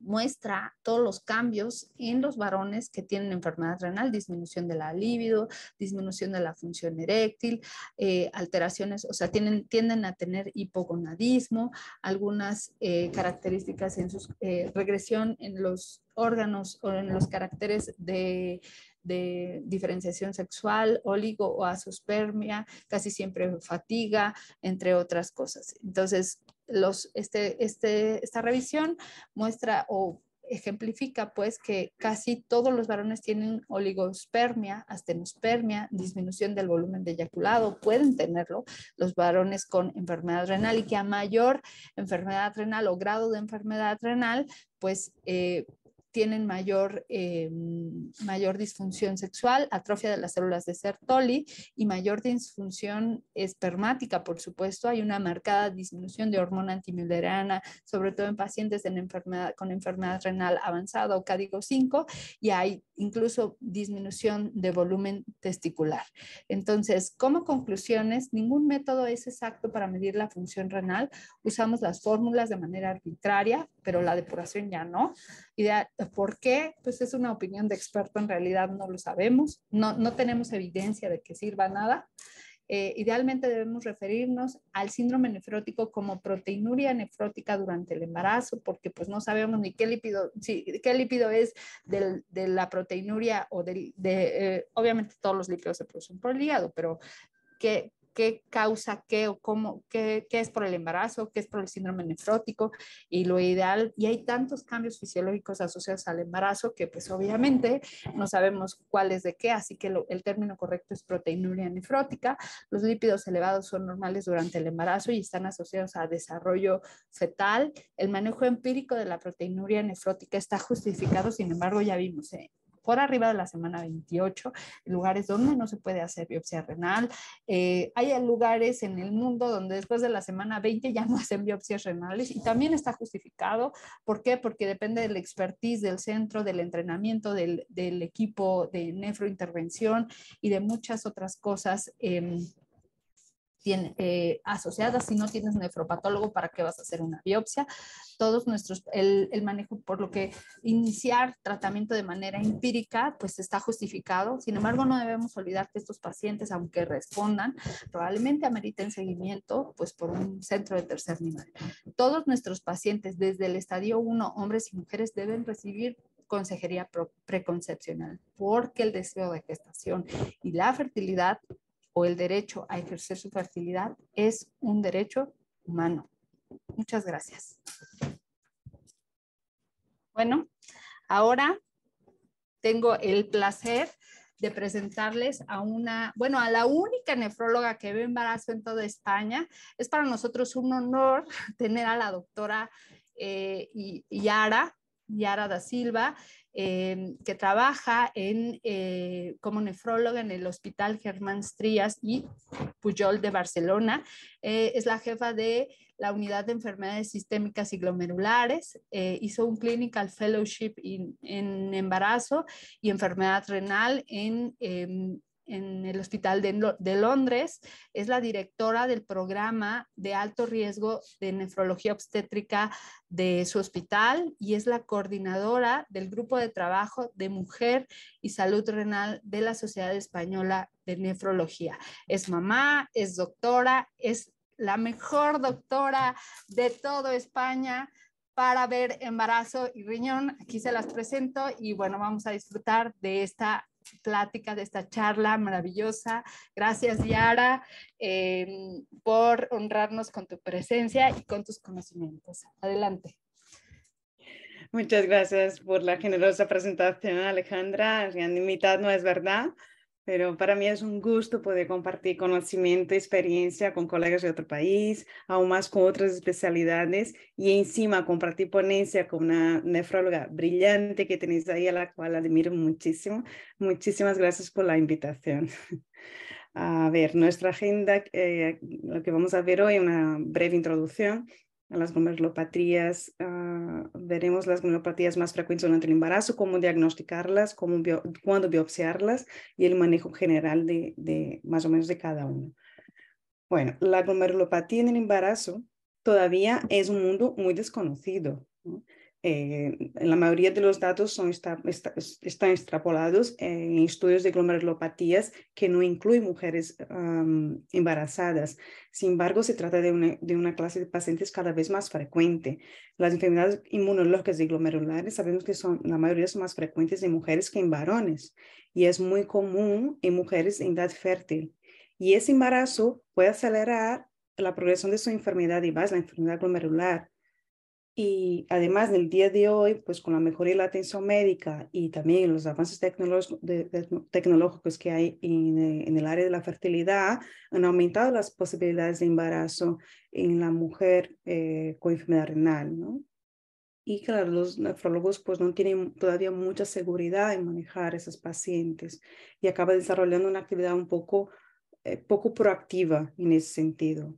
muestra todos los cambios en los varones que tienen enfermedad renal, disminución de la libido, disminución de la función eréctil, eh, alteraciones, o sea, tienen, tienden a tener hipogonadismo, algunas eh, características en su eh, regresión en los órganos o en los caracteres de, de diferenciación sexual, oligo o asospermia, casi siempre fatiga, entre otras cosas. Entonces, los, este, este, esta revisión muestra o ejemplifica pues que casi todos los varones tienen oligospermia, astenospermia, disminución del volumen de eyaculado, pueden tenerlo los varones con enfermedad renal y que a mayor enfermedad renal o grado de enfermedad renal, pues eh, tienen mayor, eh, mm, mayor disfunción sexual, atrofia de las células de Sertoli y mayor disfunción espermática, por supuesto. Hay una marcada disminución de hormona antimilderana sobre todo en pacientes enfermedad, con enfermedad renal avanzada o cádigo 5, y hay incluso disminución de volumen testicular. Entonces, como conclusiones, ningún método es exacto para medir la función renal. Usamos las fórmulas de manera arbitraria, pero la depuración ya no. Idea, ¿Por qué? Pues es una opinión de experto, en realidad no lo sabemos, no, tenemos evidencia de que sirva nada. Eh, idealmente debemos referirnos al síndrome nefrótico como proteinuria nefrótica durante el embarazo, porque pues no sabemos ni qué lípido, qué lípido es de la proteinuria o de, eh, obviamente todos los lípidos se producen por el hígado, pero qué, qué causa qué o cómo, qué, qué, es por el embarazo, qué es por el síndrome nefrótico y lo ideal, y hay tantos cambios fisiológicos asociados al embarazo que pues obviamente no sabemos cuál es de qué, así que el término correcto es proteinuria nefrótica, los lípidos elevados son normales durante el embarazo y están asociados a desarrollo fetal, el manejo empírico de la proteinuria nefrótica está justificado, sin embargo ya vimos, eh, por arriba de la semana 28, lugares donde no se puede hacer biopsia renal. Eh, hay lugares en el mundo donde después de la semana 20 ya no hacen biopsias renales y también está justificado. ¿Por qué? Porque depende del expertise del centro, del entrenamiento, del, equipo de nefrointervención y de muchas otras cosas. Em, tiene, eh, asociadas, si no tienes nefropatólogo, ¿para qué vas a hacer una biopsia? Todos nuestros, el, el, manejo, por lo que iniciar tratamiento de manera empírica, pues está justificado. Sin embargo, no debemos olvidar que estos pacientes, aunque respondan, probablemente ameriten seguimiento, pues por un centro de tercer nivel. Todos nuestros pacientes, desde el estadio 1, hombres y mujeres, deben recibir consejería preconcepcional, porque el deseo de gestación y la fertilidad o el derecho a ejercer su fertilidad es un derecho humano. Muchas gracias. Bueno, ahora tengo el placer de presentarles a una, bueno, a la única nefróloga que ve embarazo en toda España. Es para nosotros un honor tener a la doctora eh, Yara, Yara da Silva. Em, que trabaja en, eh, como nefróloga en el Hospital Germán Strías y Puyol de Barcelona. Eh, es la jefa de la Unidad de Enfermedades Sistémicas y Glomerulares. Eh, hizo un Clinical Fellowship en embarazo y enfermedad renal en em, en el Hospital de, Londres, es la directora del programa de alto riesgo de nefrología obstétrica de su hospital y es la coordinadora del grupo de trabajo de mujer y salud renal de la Sociedad Española de Nefrología. Es mamá, es doctora, es la mejor doctora de todo España para ver embarazo y riñón. Aquí se las presento y bueno, vamos a disfrutar de esta plática, de esta charla maravillosa. Gracias, Yara, em, por honrarnos con tu presencia y con tus conocimientos. Adelante. Muchas gracias por la generosa presentación, Alejandra. ni invitado, ¿no es verdad? pero para mí es un gusto poder compartir conocimiento, experiencia con colegas de otro país, aún más con otras especialidades y encima compartir ponencia con una nefróloga brillante que tenéis ahí, a la cual admiro muchísimo. Muchísimas gracias por la invitación. A ver, nuestra agenda, eh, lo que vamos a ver hoy, una breve introducción las glomerulopatías, ah, veremos las glomerulopatías más frecuentes durante el embarazo, cómo diagnosticarlas, cómo cuándo biopsiarlas y el manejo general de, de, más o menos de cada uno. Bueno, la glomerulopatía en el embarazo todavía es un mundo muy desconocido. Eh, la mayoría de los datos son están extrapolados en estudios de glomerulopatías que no incluyen mujeres embarazadas. Sin embargo, se trata de una, clase de pacientes cada vez más frecuente. Las enfermedades inmunológicas y glomerulares sabemos que son la mayoría son más frecuentes en mujeres que en varones y es muy común en mujeres en edad fértil. Y ese embarazo puede acelerar la progresión de su enfermedad y más la enfermedad glomerular y además del día de hoy, pues con la mejoría de la atención médica y también los avances tecnológicos que hay eh, en, el área de la fertilidad, han aumentado las posibilidades de embarazo en la mujer eh, con enfermedad renal, Y claro, los nefrólogos pues no tienen todavía mucha seguridad en manejar a esos pacientes y acaba desarrollando una actividad un poco, eh, poco proactiva en ese sentido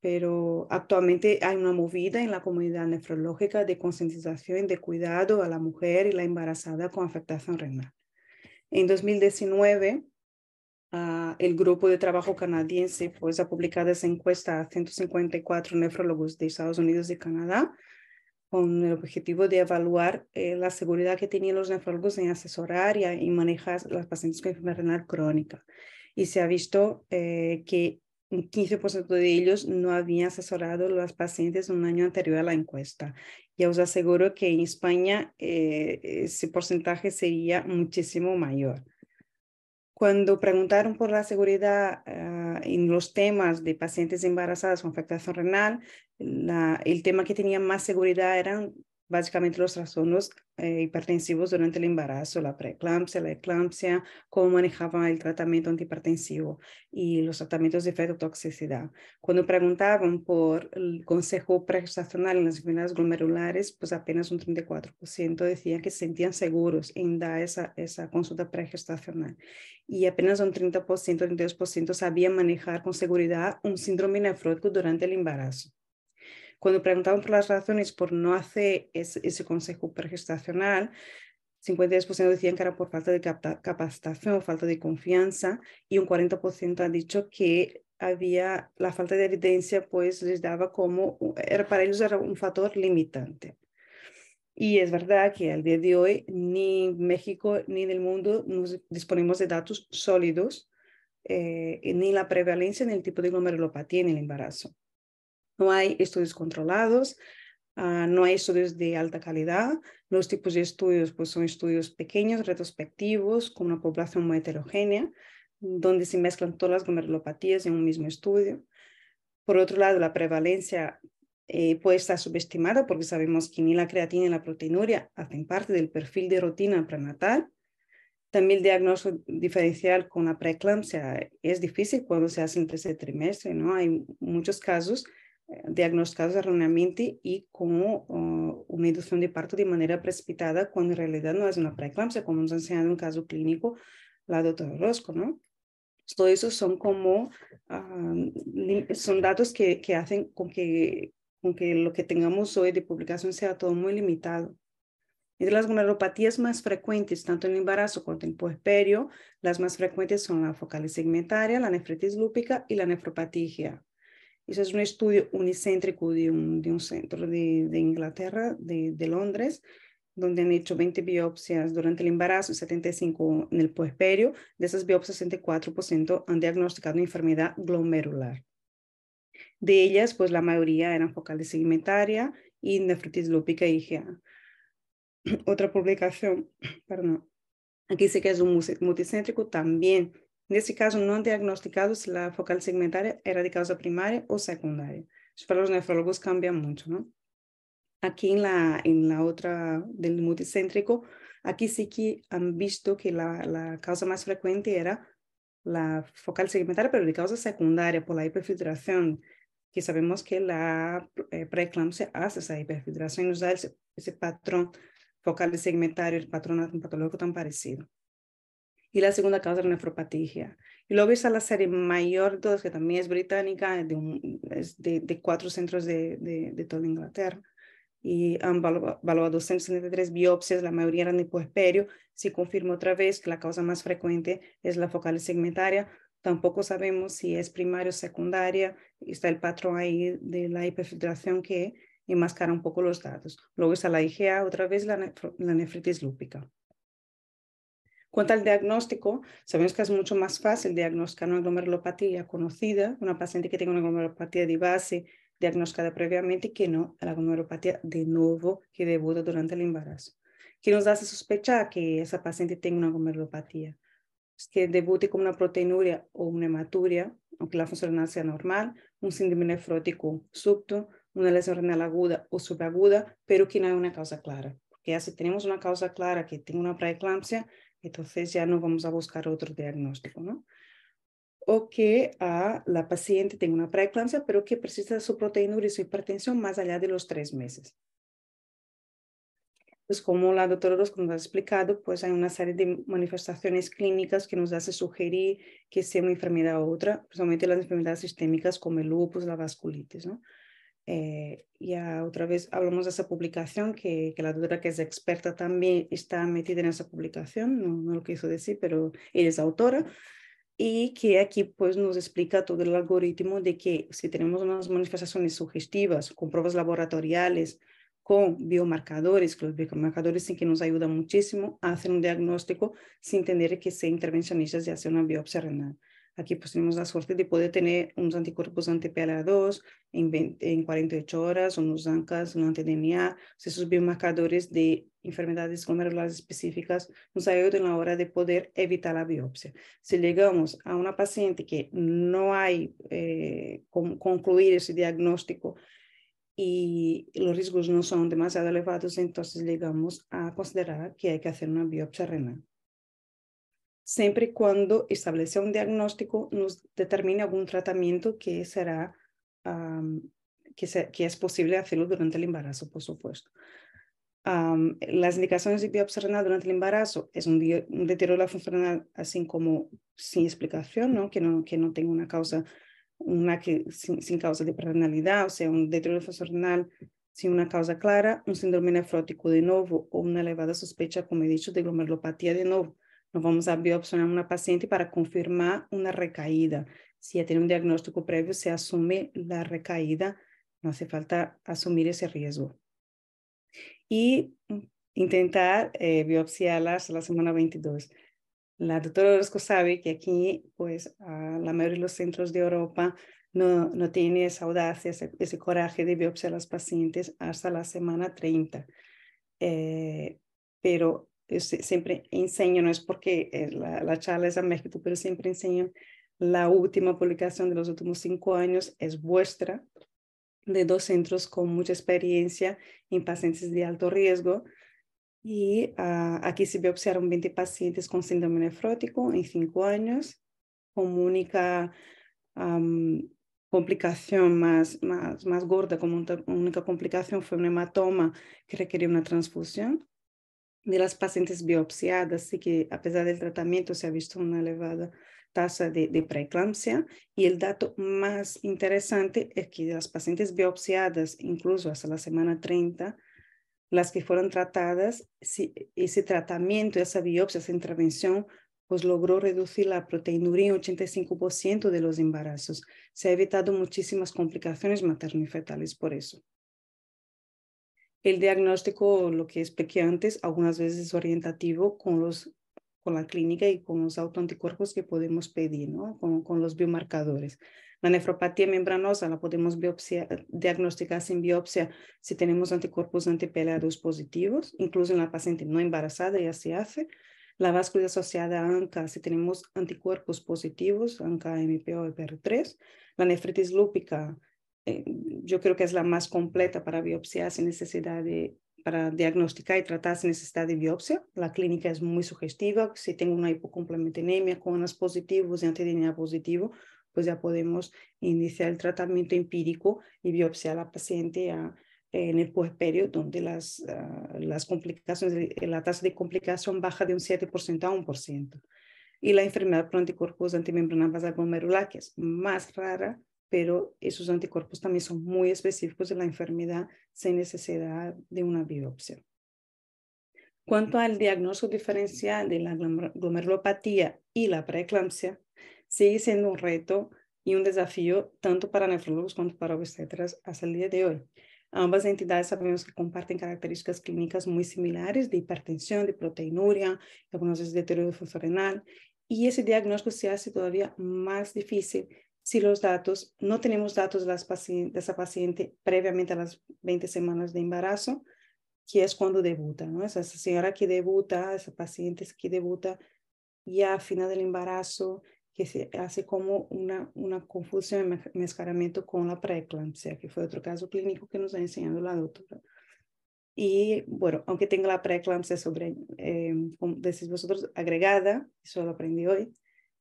pero actualmente hay una movida en la comunidad nefrológica de concientización de cuidado a la mujer y la embarazada con afectación renal. En 2019, ah, el grupo de trabajo canadiense pues, ha publicado esa encuesta a 154 nefrólogos de Estados Unidos y Canadá con el objetivo de evaluar eh, la seguridad que tenían los nefrólogos en asesorar y, manejar las pacientes con enfermedad renal crónica. Y se ha visto eh, que 15% de ellos no habían asesorado a las pacientes un año anterior a la encuesta. Ya os aseguro que en España eh, ese porcentaje sería muchísimo mayor. Cuando preguntaron por la seguridad ah, en los temas de pacientes embarazadas con afectación renal, el tema que tenía más seguridad eran básicamente los trastornos eh, hipertensivos durante el embarazo, la preeclampsia, la eclampsia, cómo manejaban el tratamiento antihipertensivo y los tratamientos de fetotoxicidad. Cuando preguntaban por el consejo pregestacional en las enfermedades glomerulares, pues apenas un 34% decían que se sentían seguros en dar esa, esa consulta pregestacional. Y apenas un 30%, 32% sabían manejar con seguridad un síndrome nefrótico durante el embarazo. Cuando preguntaban por las razones por no hacer ese, consejo pregestacional, 52% decían que era por falta de capacitación, o falta de confianza y un 40% ha dicho que había la falta de evidencia, pues les daba como, era, para ellos era un factor limitante. Y es verdad que al día de hoy ni México ni en el mundo nos disponemos de datos sólidos, eh, ni la prevalencia ni el tipo de glomerulopatía en el embarazo. No hay estudios controlados, ah, no hay estudios de alta calidad. Los tipos de estudios pues, son estudios pequeños, retrospectivos, con una población muy heterogénea, donde se mezclan todas las glomerulopatías en un mismo estudio. Por otro lado, la prevalencia eh, puede estar subestimada porque sabemos que ni la creatina ni la proteinuria hacen parte del perfil de rutina prenatal. También el diagnóstico diferencial con la preeclampsia es difícil cuando se hace en tercer trimestre, ¿no? Hay muchos casos diagnosticados erróneamente y como ah, una inducción de parto de manera precipitada cuando en realidad no es una preeclampsia, como nos ha enseñado en un caso clínico la doctora Rosco, ¿no? Todo eso son como, ah, son datos que, que hacen con que, que lo que tengamos hoy de publicación sea todo muy limitado. Entre las gonadopatías más frecuentes, tanto en el embarazo como en el puerperio, las más frecuentes son la focal segmentaria, la nefritis lúpica y la nefropatía eso es un estudio unicéntrico de un, de un centro de, de Inglaterra, de, de, Londres, donde han hecho 20 biopsias durante el embarazo y 75 en el puerperio. De esas biopsias, 64% han diagnosticado enfermedad glomerular. De ellas, pues la mayoría eran focales segmentaria y nefritis lúpica IgA. Otra publicación, perdón, aquí sí que es un multicéntrico también en este caso, no han diagnosticado si la focal segmentaria era de causa primaria o secundaria. para los nefrólogos cambia mucho, ¿no? Aquí en la, en la otra del multicéntrico, aquí sí que han visto que la, la causa más frecuente era la focal segmentaria, pero de causa secundaria por la hiperfiltración, que sabemos que la eh, preeclampsia hace esa hiperfiltración y nos da ese, ese patrón focal segmentario, el patrón patológico tan parecido y la segunda causa es nefropatía. Y luego está la serie mayor todas, que también es británica, de, cuatro centros de, toda Inglaterra. Y han evaluado 273 biopsias, la mayoría eran hipoesperio. Se confirma otra vez que la causa más frecuente es la focal segmentaria. Tampoco sabemos si es primaria o secundaria. Está el patrón ahí de la hiperfiltración que enmascara un poco los datos. Luego está la IgA, otra vez la, la nefritis lúpica. Cuanto al diagnóstico, sabemos que es mucho más fácil diagnosticar una glomerulopatía conocida, una paciente que tenga una glomerulopatía de base diagnosticada previamente, que no la glomerulopatía de nuevo que debuta durante el embarazo. ¿Qué nos hace sospechar que esa paciente tenga una glomerulopatía? que debute con una proteinuria o una hematuria, aunque la función renal sea normal, un síndrome nefrótico subto, una lesión renal aguda o subaguda, pero que no hay una causa clara. Porque si tenemos una causa clara que tiene una preeclampsia, entonces ya no vamos a buscar otro diagnóstico, ¿no? O que a ah, la paciente tenga una preeclampsia, pero que persista su proteinuria y su hipertensión más allá de los tres meses. Pues como la doctora nos ha explicado, pues hay una serie de manifestaciones clínicas que nos hace sugerir que sea una enfermedad u otra, principalmente pues, las enfermedades sistémicas como el lupus, la vasculitis, ¿no? Eh, ya otra vez hablamos de esa publicación, que, la doctora que es experta también está metida en esa publicación, no, no lo quiso decir, pero ella es autora, y que aquí pues nos explica todo el algoritmo de que si tenemos unas manifestaciones sugestivas con pruebas laboratoriales, con biomarcadores, que los biomarcadores sí que nos ayudan muchísimo a hacer un diagnóstico sin tener que ser intervencionistas y hacer una biopsia renal. Aquí pues tenemos la suerte de poder tener unos anticuerpos anti-PLA2 en, 48 horas, unos ANCAS, un anti Esos biomarcadores de enfermedades glomerulares específicas nos ayudan a la hora de poder evitar la biopsia. Si llegamos a una paciente que no hay eh, concluir ese diagnóstico y los riesgos no son demasiado elevados, entonces llegamos a considerar que hay que hacer una biopsia renal siempre y cuando establece un diagnóstico nos determine algún tratamiento que será que, es posible hacerlo durante el embarazo, por supuesto. las indicaciones de biopsia renal durante el embarazo es un, deterioro de la función renal así como sin explicación, ¿no? Que, no, que no tenga una causa, una que, sin, causa de renalidad, o sea, un deterioro de la función renal sin una causa clara, un síndrome nefrótico de nuevo o una elevada sospecha, como he dicho, de glomerulopatía de nuevo a vamos biopsiar una paciente para confirmar una recaída. Si ya tiene un diagnóstico previo, se asume la recaída, No hace falta asumir ese riesgo. Y intentar eh, hasta la semana 22. La doctora Orozco sabe que aquí, pues, a la mayoría de los centros de Europa no, no tiene esa audacia, ese, coraje de biopsiar a las pacientes hasta la semana 30. Eh, pero yo siempre enseño, no es porque eh, la charla es a México, pero siempre enseño la última publicación de los últimos cinco años es vuestra, de dos centros con mucha experiencia en pacientes de alto riesgo. Y ah, aquí ve se observar 20 pacientes con síndrome nefrótico en cinco años. como única complicación más más gorda, como única complicación fue un hematoma que requería una transfusión de las pacientes biopsiadas, sí que a pesar del tratamiento se ha visto una elevada tasa de, de preeclampsia y el dato más interesante es que de las pacientes biopsiadas, incluso hasta la semana 30, las que fueron tratadas, si ese tratamiento, esa biopsia, esa intervención, pues logró reducir la proteinuria en 85% de los embarazos. Se ha evitado muchísimas complicaciones materno-fetales por eso. El diagnóstico, lo que expliqué antes, algunas veces es orientativo con, los, con la clínica y con los autoanticuerpos que podemos pedir, ¿no? con, con los biomarcadores. La nefropatía membranosa la podemos biopsia, diagnosticar sin biopsia si tenemos anticuerpos antipeleados positivos, incluso en la paciente no embarazada ya se hace. La vascular asociada a ANCA si tenemos anticuerpos positivos, ANCA, MPO y pr 3 La nefritis lúpica eh, yo creo que es la más completa para biopsia sin necesidad de, para diagnosticar y tratar sin necesidad de biopsia. La clínica es muy sugestiva. Si tengo una hipocomplementinemia con anas positivos y antidNA positivo, pues ya podemos iniciar el tratamiento empírico y biopsiar a la paciente en el puerperio, donde las, ah, las complicaciones, la tasa de complicación baja de un 7% a 1%. Y la enfermedad por anticuerpos antimembranas basal es más rara pero esos anticuerpos también son muy específicos de la enfermedad sin necesidad de una biopsia. Cuanto al diagnóstico diferencial de la glomerulopatía y la preeclampsia, sigue siendo un reto y un desafío tanto para nefrólogos como para obstetras hasta el día de hoy. Ambas entidades sabemos que comparten características clínicas muy similares de hipertensión, de proteinuria, de veces de deterioro renal, y ese diagnóstico se hace todavía más difícil si los datos, no tenemos datos de, las esa paciente previamente a las 20 semanas de embarazo, que es cuando debuta, ¿no? Esa señora que debuta, esa paciente que debuta ya a final del embarazo, que se hace como una, una confusión, mezclamiento con la preeclampsia, que fue otro caso clínico que nos ha enseñado la doctora. Y bueno, aunque tenga la preeclampsia sobre, eh, como decís vosotros, agregada, eso lo aprendí hoy,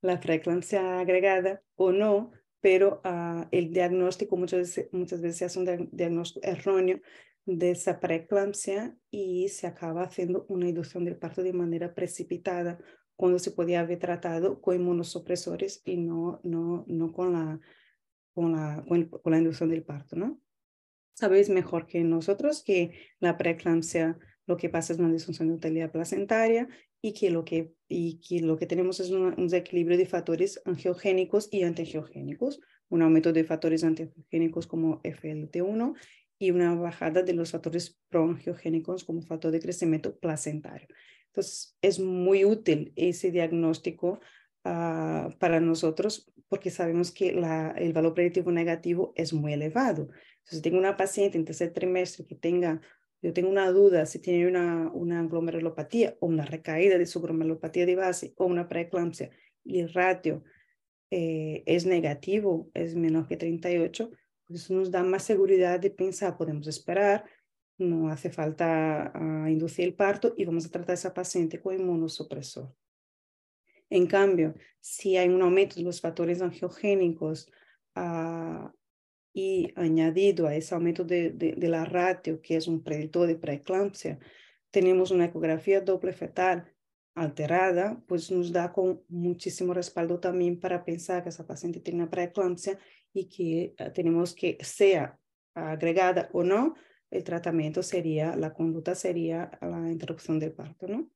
la preeclampsia agregada o no, pero ah, el diagnóstico muchas, muchas veces es un diagnóstico erróneo de esa preeclampsia y se acaba haciendo una inducción del parto de manera precipitada cuando se podía haber tratado con inmunosupresores y no, no, no con, la, con, la, con, la inducción del parto, ¿no? Sabéis mejor que nosotros que la preeclampsia lo que pasa es una disfunción de utilidad placentaria y que lo que, y lo que tenemos es un desequilibrio de factores angiogénicos y antiangiogénicos, un aumento de factores antiangiogénicos como FLT1 y una bajada de los factores proangiogénicos como factor de crecimiento placentario. Entonces, es muy útil ese diagnóstico ah, para nosotros porque sabemos que la, el valor predictivo negativo es muy elevado. Entonces, si tengo una paciente en tercer trimestre que tenga yo tengo una duda si tiene una, una glomerulopatía o una recaída de su glomerulopatía de base o una preeclampsia y el ratio eh, es negativo, es menor que 38, pues eso nos da más seguridad de pensar, podemos esperar, no hace falta ah, inducir el parto y vamos a tratar a esa paciente con inmunosupresor. En cambio, si hay un aumento de los factores angiogénicos, ah, y añadido a ese aumento de, de, la ratio, que es un predictor de preeclampsia, tenemos una ecografía doble fetal alterada, pues nos da con muchísimo respaldo también para pensar que esa paciente tiene una preeclampsia y que eh, tenemos que, sea agregada o no, el tratamiento sería, la conducta sería la interrupción del parto, ¿no?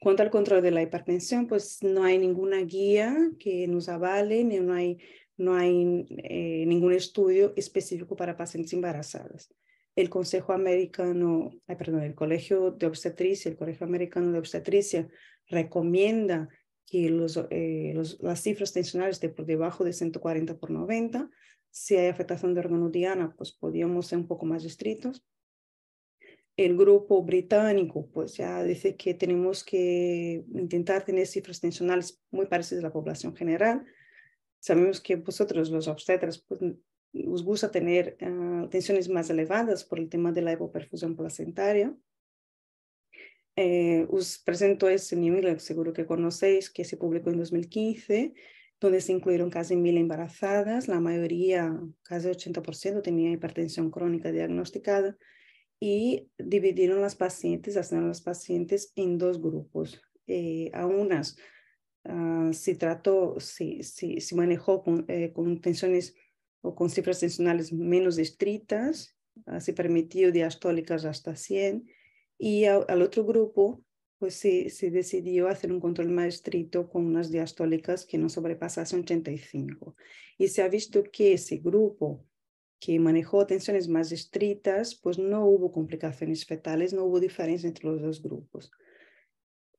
Cuanto al control de la hipertensión, pues no hay ninguna guía que nos avale, ni no hay no hay eh, ningún estudio específico para pacientes embarazadas. El Consejo Americano, perdón, el Colegio de Obstetricia, el Colegio Americano de Obstetricia recomienda que los, eh, las cifras tensionales estén por debajo de 140 por 90, si hay afectación de odiana, pues podríamos ser un poco más estrictos. El grupo británico, pues ya dice que tenemos que intentar tener cifras tensionales muy parecidas a la población general, Sabemos que vosotros, pues, los obstetras, pues, os gusta tener ah, tensiones más elevadas por el tema de la hipoperfusión placentaria. Eh, os presento ese nivel, seguro que conocéis, que se publicó en 2015, donde se incluyeron casi mil embarazadas, la mayoría, casi 80%, tenía hipertensión crónica diagnosticada, y dividieron las pacientes, asignaron las pacientes en dos grupos. Eh, a unas Ah, se trató, se, manejó eh, con, tensiones o con cifras tensionales menos estrictas, ah, se permitió diastólicas hasta 100, y al otro grupo pues se, se, decidió hacer un control más estricto con unas diastólicas que no sobrepasasen 85. Y se ha visto que ese grupo que manejó tensiones más estrictas, pues no hubo complicaciones fetales, no hubo diferencia entre los dos grupos.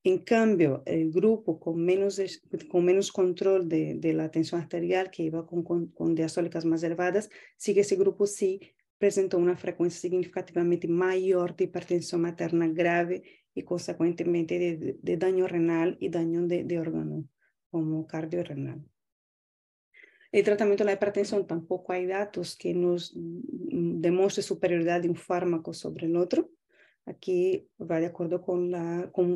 En cambio, el grupo con menos, con menos control de, la tensión arterial, que iba con, con, diastólicas más elevadas, sí que ese grupo sí presentó una frecuencia significativamente mayor de hipertensión materna grave y consecuentemente de, daño renal y daño de, órgano como cardiorrenal. El tratamiento de la hipertensión tampoco hay datos que nos mm, demuestre superioridad de un fármaco sobre el otro Aquí va de acuerdo con,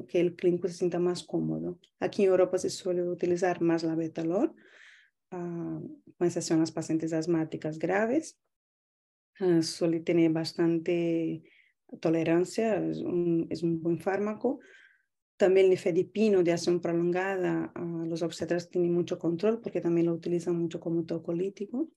que el clínico se sienta más cómodo. Aquí en Europa se suele utilizar más la betalor, uh, ah, son las pacientes asmáticas graves. Ah, suele tener bastante tolerancia, es un, buen fármaco. También el nifedipino de acción prolongada, ah, los obstetras tienen mucho control porque también lo utilizan mucho como tocolítico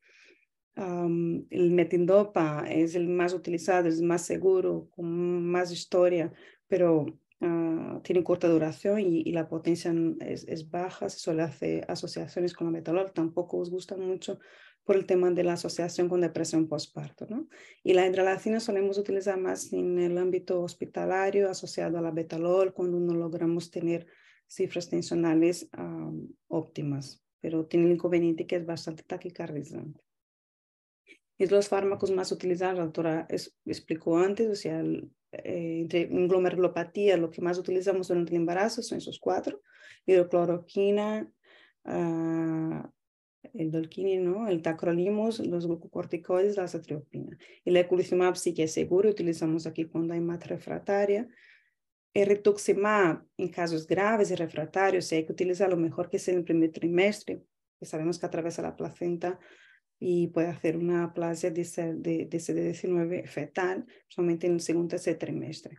el metindopa es el más utilizado, es más seguro, con más historia, pero ah, tiene corta duración y, la potencia es, baja. Se suele hacer asociaciones con la betalol tampoco os gusta mucho por el tema de la asociación con depresión postparto. ¿no? Y la hidralacina solemos utilizar más en el ámbito hospitalario asociado a la betalol cuando no logramos tener cifras tensionales óptimas, pero tiene el inconveniente que es bastante taquicardizante. Y los fármacos más utilizados, la doctora explicó antes, o sea, eh, en glomerulopatía, lo que más utilizamos durante el embarazo son esos cuatro, hidrocloroquina, ah, el dolquini, ¿no? el tacrolimus, los glucocorticoides, la satriopina. Y la eculizumab sí que es seguro, utilizamos aquí cuando hay mat refrataria. El rituximab en casos graves y refratarios, o sea, hay que utilizar lo mejor que sea en el primer trimestre, que sabemos que atraviesa la placenta y puede hacer una aplasia de, CD19 fetal solamente en el segundo tercer trimestre.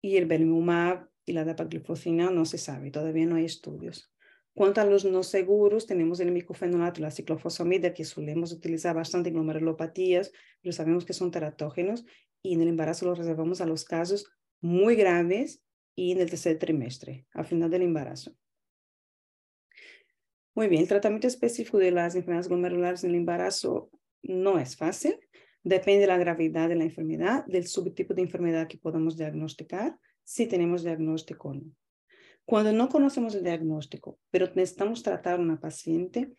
Y el belimumab y la dapaglifosina no se sabe, todavía no hay estudios. Cuanto a los no seguros, tenemos el micofenolato y la ciclofosomida, que solemos utilizar bastante en glomerulopatías, pero sabemos que son teratógenos y en el embarazo lo reservamos a los casos muy graves y en el tercer trimestre, al final del embarazo. Muy bien, el tratamiento específico de las enfermedades glomerulares en el embarazo no es fácil. Depende de la gravedad de la enfermedad, del subtipo de enfermedad que podamos diagnosticar, si tenemos diagnóstico o no. Cuando no conocemos el diagnóstico, pero necesitamos tratar a una paciente,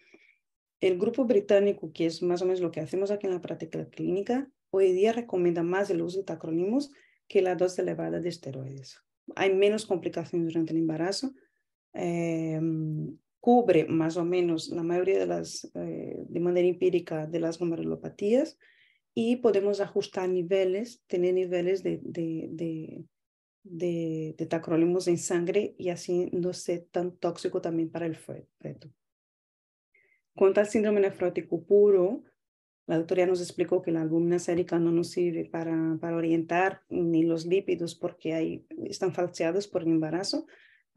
el grupo británico, que es más o menos lo que hacemos aquí en la práctica clínica, hoy día recomienda más el uso de tacrolimus que la dosis elevada de esteroides. Hay menos complicaciones durante el embarazo, em, cubre más o menos la mayoría de las, eh, de manera empírica, de las glomerulopatías y podemos ajustar niveles, tener niveles de, de, de, de, tacrolimus en sangre y así no ser tan tóxico también para el feto. Cuanto al síndrome nefrótico puro, la doctora nos explicó que la albúmina sérica no nos sirve para, para orientar ni los lípidos porque están falseados por el embarazo,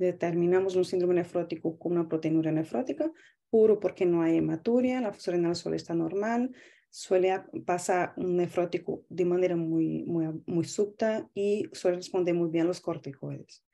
determinamos un síndrome nefrótico con una proteinuria nefrótica, puro porque no hay hematuria, la función renal suele estar normal, suele pasar un nefrótico de manera muy, muy, subta y suele responder muy bien a los corticoides.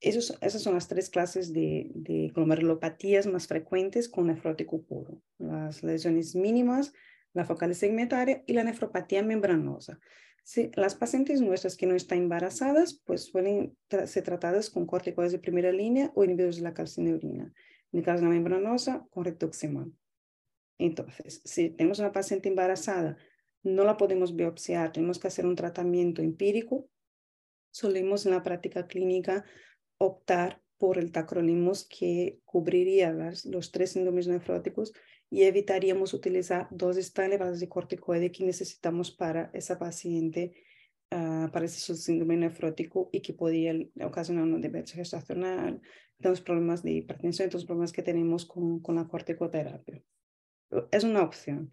esas son las tres clases de, de glomerulopatías más frecuentes con nefrótico puro. Las lesiones mínimas, la focal segmentaria y la nefropatía membranosa. Sí, las pacientes nuestras que no están embarazadas, pues suelen ser tratadas con corticoides de primera línea o inhibidores de la calcineurina. En el caso de la membranosa, con rituximab. Entonces, si tenemos una paciente embarazada, no la podemos biopsiar, tenemos que hacer un tratamiento empírico. Solemos en la práctica clínica optar por el tacrolimus que cubriría los tres síndromes nefróticos y evitaríamos utilizar dosis tan elevadas de corticoide que necesitamos para esa paciente, ah, para ese síndrome nefrótico y que podría ocasionar una demencia gestacional, los problemas de hipertensión, los problemas que tenemos con, con, la corticoterapia. Es una opción.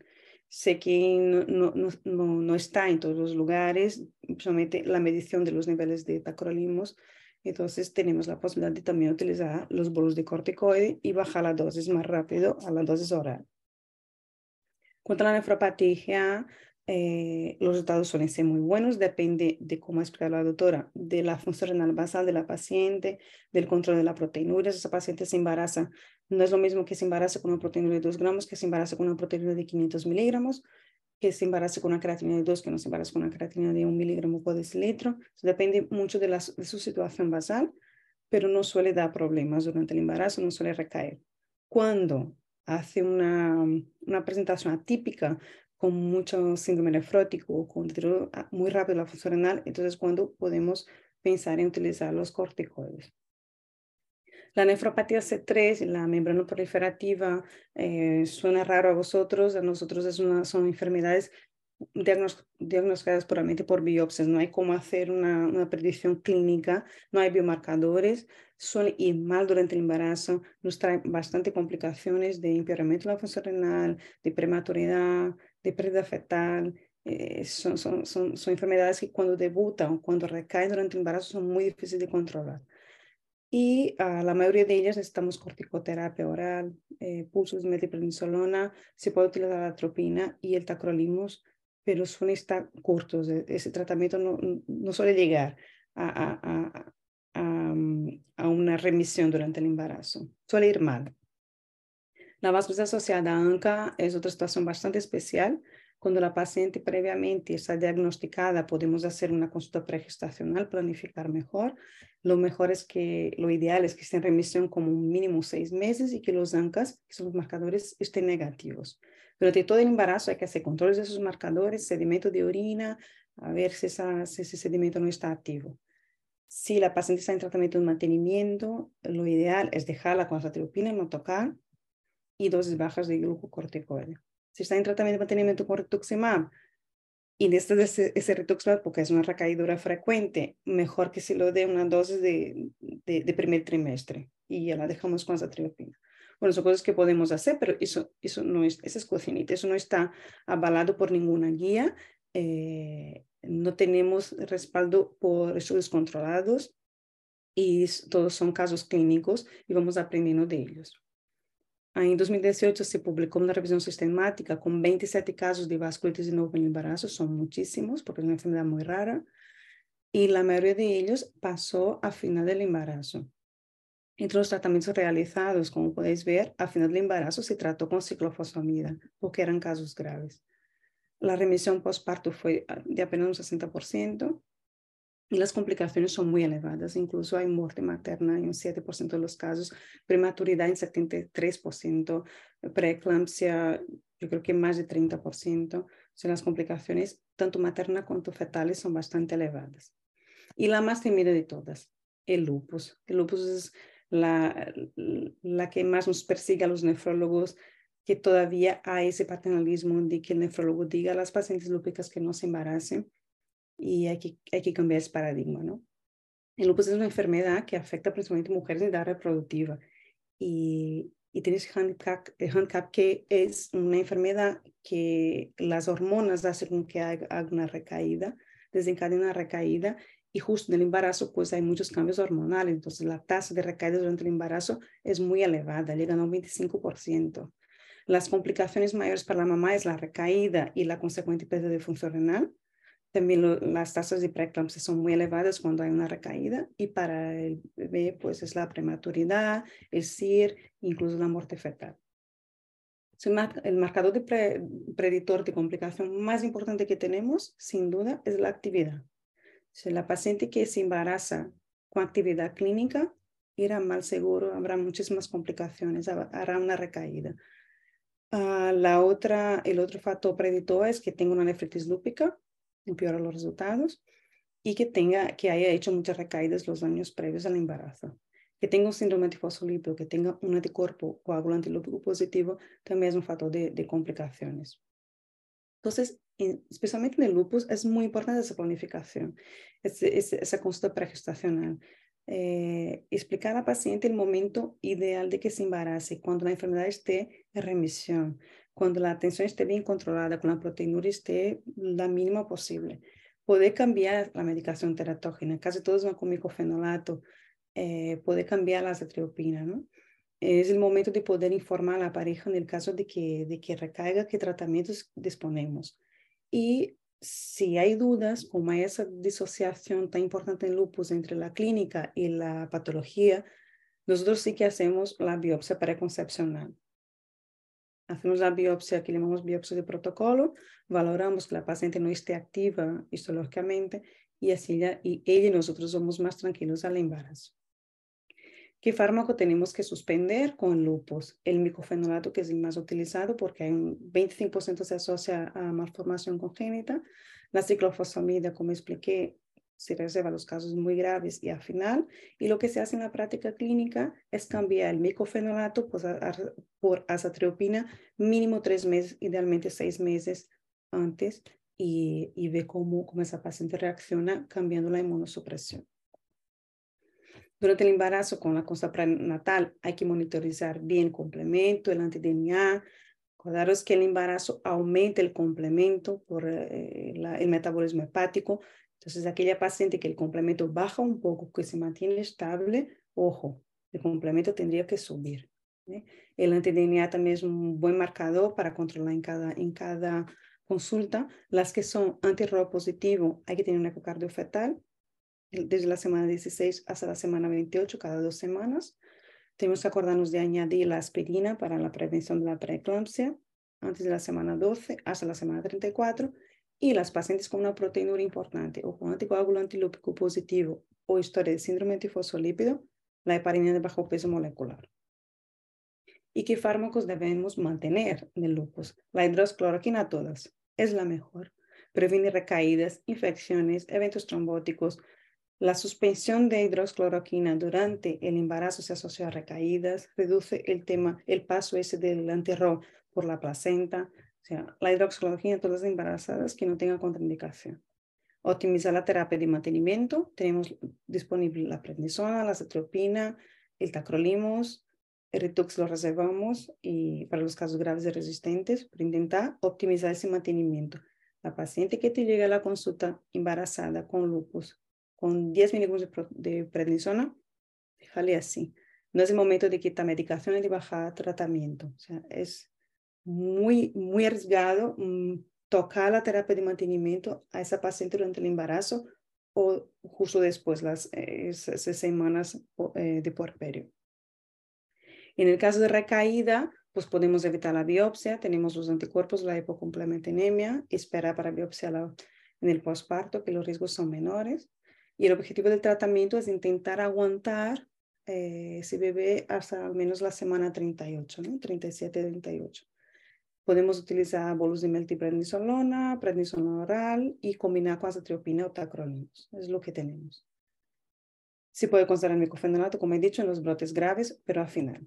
Sé que no, no, no, está en todos los lugares, solamente la medición de los niveles de tacrolimus. entonces tenemos la posibilidad de también utilizar los bolos de corticoide y bajar la dosis más rápido a la dosis oral. Contra la nefropatía, eh, los resultados suelen ser muy buenos, depende de cómo ha explicado la doctora, de la función renal basal de la paciente, del control de la proteinuria. Si esa paciente se embaraza, no es lo mismo que se embaraza con una proteína de 2 gramos, que se embaraza con una proteína de 500 miligramos, que se embaraza con una creatina de 2, que no se embaraza con una creatina de 1 miligramo por decilitro. depende mucho de, de su situación basal, pero no suele dar problemas durante el embarazo, no suele recaer. Cuando hace una, presentación atípica con mucho síndrome nefrótico, o con ah, muy rápido la función renal, entonces cuando podemos pensar en utilizar los corticoides. La nefropatía C3, la membrana proliferativa, eh, suena raro a vosotros, a nosotros es una, son enfermedades diagnosticadas puramente por biopsias, no hay cómo hacer una, una predicción clínica, no hay biomarcadores, suele ir mal durante el embarazo nos trae bastante complicaciones de empeoramiento de la función renal, de prematuridad, de pérdida fetal. Eh, son, son, son, enfermedades que cuando debutan o cuando recaen durante el embarazo son muy difíciles de controlar. Y ah, la mayoría de ellas estamos corticoterapia oral, eh, pulsos de metiprednisolona, se puede utilizar la atropina y el tacrolimus, pero son estar cortos. E, ese tratamiento no, no suele llegar a, a, a a una remisión durante el embarazo. Suele ir mal. La vasculitis asociada a ANCA es otra situación bastante especial. Cuando la paciente previamente está diagnosticada, podemos hacer una consulta pregestacional, planificar mejor. Lo mejor es que, lo ideal es que esté en remisión como un mínimo seis meses y que los ANCAS, que son los marcadores, estén negativos. Durante todo el embarazo hay que hacer controles de esos marcadores, sedimento de orina, a ver si ese sedimento no está activo. Si la paciente está en tratamiento de mantenimiento, lo ideal es dejarla con satriopina y no tocar y dosis bajas de glucocorticoide. Si está en tratamiento de mantenimiento con rituximab y de ese, ese, rituximab, porque es una recaídura frecuente, mejor que se lo dé una dosis de, de, primer trimestre y ya la dejamos con satriopina. Bueno, son cosas que podemos hacer, pero eso, eso no es, es cocinita, eso no está avalado por ninguna guía eh, no tenemos respaldo por estudios controlados y todos son casos clínicos y vamos aprendiendo de ellos. Ah, en 2018 se publicó una revisión sistemática con 27 casos de vasculitis de nuevo en el embarazo, son muchísimos porque es una enfermedad muy rara, y la mayoría de ellos pasó a final del embarazo. Entre los tratamientos realizados, como podéis ver, a final del embarazo se trató con ciclofosfamida porque eran casos graves. La remisión postparto fue ah, de apenas un 60% y las complicaciones son muy elevadas. Incluso hay muerte materna en un 7% de los casos, prematuridad en 73%, preeclampsia yo creo que más de 30%. O sea, las complicaciones tanto materna como fetales son bastante elevadas. Y la más temida de todas, el lupus. El lupus es la, la que más nos persigue a los nefrólogos que todavía hay ese paternalismo de que el nefrólogo diga a las pacientes lúpicas que no se embaracen y hay que, hay que cambiar ese paradigma, ¿no? El lupus es una enfermedad que afecta principalmente a mujeres de edad reproductiva y, y tiene ese handicap, handicap que es una enfermedad que las hormonas hacen que haga una recaída, desencadena una recaída y justo en el embarazo pues hay muchos cambios hormonales, entonces la tasa de recaída durante el embarazo es muy elevada, llega a un 25%. Las complicaciones mayores para la mamá es la recaída y la consecuente pérdida de función renal. También las tasas de preeclampsia son muy elevadas cuando hay una recaída y para el bebé pues es la prematuridad, el CIR, incluso la muerte fetal. El marcador de preditor de complicación más importante que tenemos, sin duda, es la actividad. Si la paciente que se embaraza con actividad clínica irá mal seguro, habrá muchísimas complicaciones, hará una recaída. Ah, la otra, el otro factor predictor es que tenga una nefritis lúpica, empeora los resultados, y que, tenga, que haya hecho muchas recaídas los años previos al embarazo. Que tenga un síndrome de que tenga un anticuerpo coagulante lúpico positivo, también es un factor de, complicaciones. Entonces, especialmente en el lupus, es muy importante esa planificación, esa consulta pregestacional eh, explicar al paciente el momento ideal de que se embarace, cuando la enfermedad esté en remisión, cuando la atención esté bien controlada, cuando la proteinuria esté la mínima posible. Poder cambiar la medicación teratógena, casi todos van con micofenolato, eh, poder cambiar la cetriopina. ¿no? Es el momento de poder informar a la pareja en el caso de que, de que recaiga qué tratamientos disponemos. Y si hay dudas, como hay esa disociación tan importante en lupus entre la clínica y la patología, nosotros sí que hacemos la biopsia preconcepcional. Hacemos la biopsia que llamamos biopsia de protocolo, valoramos que la paciente no esté activa histológicamente y así ella y, ella y nosotros somos más tranquilos al embarazo. ¿Qué fármaco tenemos que suspender con lupus? El micofenolato, que es el más utilizado porque hay un 25% se asocia a malformación congénita. La ciclofosfamida, como expliqué, se reserva los casos muy graves y al final. Y lo que se hace en la práctica clínica es cambiar el micofenolato pues, por, por mínimo tres meses, idealmente seis meses antes, y, y ve cómo, cómo esa paciente reacciona cambiando la inmunosupresión. Durante el embarazo con la consulta prenatal hay que monitorizar bien el complemento, el antidNA. Acordaros que el embarazo aumenta el complemento por eh, el metabolismo hepático. Entonces, aquella paciente que el complemento baja un poco, que se mantiene estable, ojo, el complemento tendría que subir. ¿eh? El dna también es un buen marcador para controlar en cada, en cada consulta. Las que son antirropositivos, positivo, hay que tener un ecocardio fetal desde la semana 16 hasta la semana 28, cada dos semanas. Tenemos que acordarnos de añadir la aspirina para la prevención de la preeclampsia antes de la semana 12 hasta la semana 34 y las pacientes con una proteinuria importante o con anticoagulante lúpico positivo o historia de síndrome antifosfolípido, la heparina de bajo peso molecular. ¿Y qué fármacos debemos mantener de lupus? La hidroxicloroquina todas es la mejor. Previene recaídas, infecciones, eventos trombóticos, la suspensión de hidroxcloroquina durante el embarazo se asocia a recaídas, reduce el tema, el paso ese del delantero por la placenta, o sea, la hidroxicloroquina en todas las embarazadas que no tengan contraindicación. Optimizar la terapia de mantenimiento. Tenemos disponible la prednisona, la cetropina, el tacrolimus, el ritux lo reservamos y para los casos graves y resistentes, para intentar optimizar ese mantenimiento. La paciente que te llega a la consulta embarazada con lupus con 10 miligramos de, prednisona, déjale así. No es el momento de quitar medicaciones, de bajar tratamiento. O sea, es muy, muy arriesgado mm, tocar la terapia de mantenimiento a esa paciente durante el embarazo o justo después, las semanas eh, de puerperio. En el caso de recaída, pues podemos evitar la biopsia, tenemos los anticuerpos, la hipocomplementinemia, esperar para biopsia en el posparto, que los riesgos son menores. Y el objetivo del tratamiento es intentar aguantar eh, ese bebé hasta al menos la semana 38, ¿no? 37-38. Podemos utilizar bolus de meltiprednisolona, prednisolona oral y combinar con azatriopina o tacrolimus. Es lo que tenemos. Se puede considerar micofenolato, como he dicho, en los brotes graves, pero al final.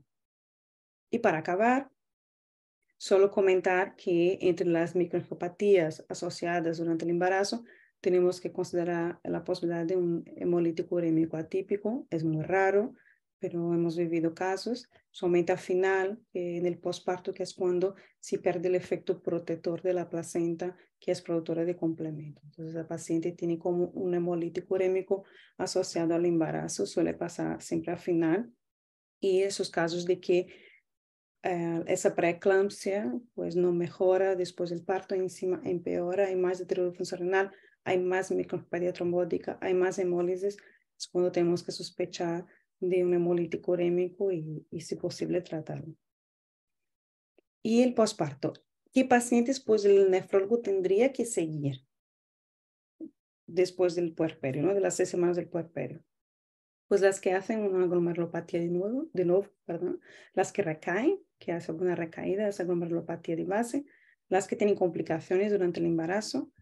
Y para acabar, solo comentar que entre las microencefapatías asociadas durante el embarazo tenemos que considerar la posibilidad de un hemolítico urémico atípico. Es muy raro, pero hemos vivido casos. Solamente al final, eh, en el postparto, que es cuando se pierde el efecto protector de la placenta, que es productora de complemento. Entonces, la paciente tiene como un hemolítico urémico asociado al embarazo. Suele pasar siempre al final. Y esos casos de que eh, esa preeclampsia pues no mejora después del parto, encima empeora, y más deterioro funcional, hay más micropatía trombótica, hay más hemólisis, es cuando tenemos que sospechar de un hemolítico urémico y, si posible tratarlo. Y el posparto. ¿Qué pacientes pues el nefrólogo tendría que seguir después del puerperio, de las seis semanas del puerperio? Pues las que hacen una glomerulopatía de nuevo, de nuevo, las que recaen, que hacen alguna recaída, esa glomerulopatía de base, las que tienen complicaciones durante el embarazo,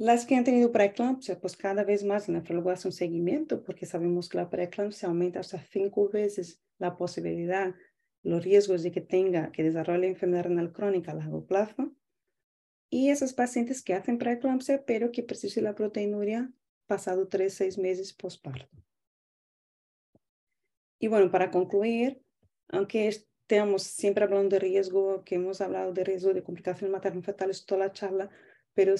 las que han tenido preeclampsia, pues, pues cada vez más el la nefrólogo hace un seguimiento porque sabemos que la preeclampsia aumenta hasta cinco veces la posibilidad, los riesgos de que tenga, que desarrolle enfermedad renal crónica a largo plazo. Y esos pacientes que hacen preeclampsia, pero que persiste la proteinuria pasado tres, seis meses postparto. Y bueno, para concluir, aunque estamos siempre hablando de riesgo, que hemos hablado de riesgo de complicaciones materno-fetales toda la charla, pero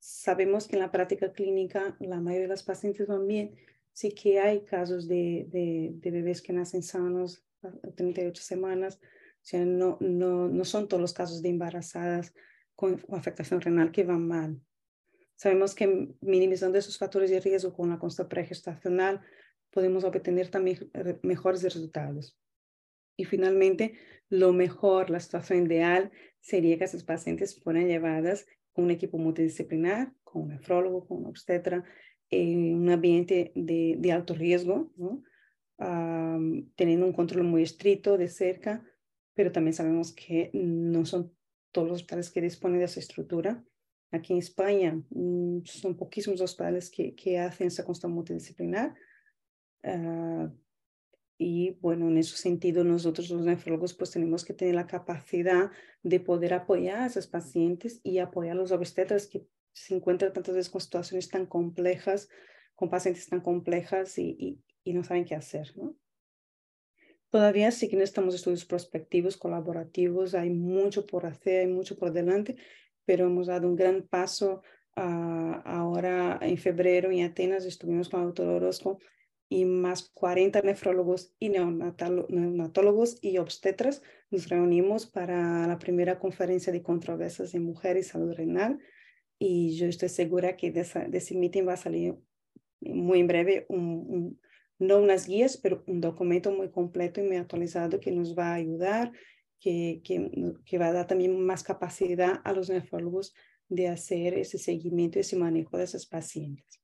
sabemos que en la práctica clínica la mayoría de las pacientes van bien. Sí que hay casos de, bebés que nacen sanos a 38 semanas. O sea, no, son todos los casos de embarazadas con afectación renal que van mal. Sabemos que minimizando esos factores de riesgo con la consulta pregestacional podemos obtener también mejores resultados. Y finalmente, lo mejor, la situación ideal sería que esas pacientes fueran llevadas un equipo multidisciplinar, con un nefrólogo, con un obstetra, en eh, un ambiente de, alto riesgo, ¿no? teniendo un control muy estricto de cerca, pero también sabemos que no son todos los hospitales que disponen de esa estructura. Aquí en España mm, son poquísimos hospitales que, hacen esa consulta multidisciplinar. Ah, y bueno, en ese sentido nosotros los nefrólogos pues tenemos que tener la capacidad de poder apoyar a esos pacientes y apoyar a los obstetras que se encuentran tantas veces con situaciones tan complejas, con pacientes tan complejas y, y, no saben qué hacer. ¿no? Todavía sí que necesitamos estudios prospectivos, colaborativos, hay mucho por hacer, hay mucho por delante, pero hemos dado un gran paso. Ah, ahora en febrero en Atenas estuvimos con el doctor Orozco y más 40 nefrólogos y neonatólogos y obstetras nos reunimos para la primera conferencia de controversias en mujer y salud renal y yo estoy segura que de, ese meeting va a salir muy en breve no unas guías, pero un documento muy completo y muy actualizado que nos va a ayudar, que, que, que va a dar también más capacidad a los nefrólogos de hacer ese seguimiento y ese manejo de esos pacientes.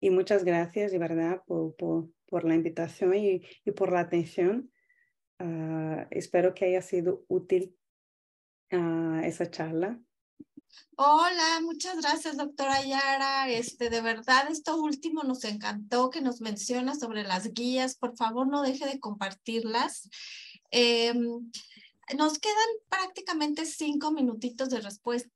Y muchas gracias, de verdad, por, la invitación y, por la atención. Ah, espero que haya sido útil ah, esa charla. Hola, muchas gracias, doctora Yara. Este, de verdad, esto último nos encantó que nos menciona sobre las guías. Por favor, no deje de compartirlas. Em, nos quedan prácticamente cinco minutitos de,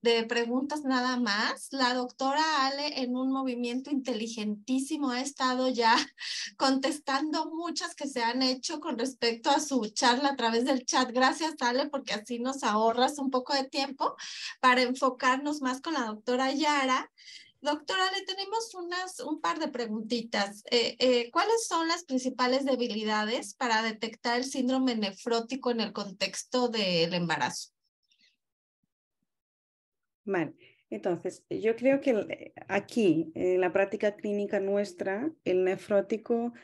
de preguntas nada más. La doctora Ale, en un movimiento inteligentísimo, ha estado ya contestando muchas que se han hecho con respecto a su charla a través del chat. Gracias, Ale, porque así nos ahorras un poco de tiempo para enfocarnos más con la doctora Yara. Doctora, le tenemos un par de preguntitas. Eh, eh, ¿Cuáles son las principales debilidades para detectar el síndrome nefrótico en el contexto del embarazo? Vale, entonces yo creo que eh, aquí, en la práctica clínica nuestra, el nefrótico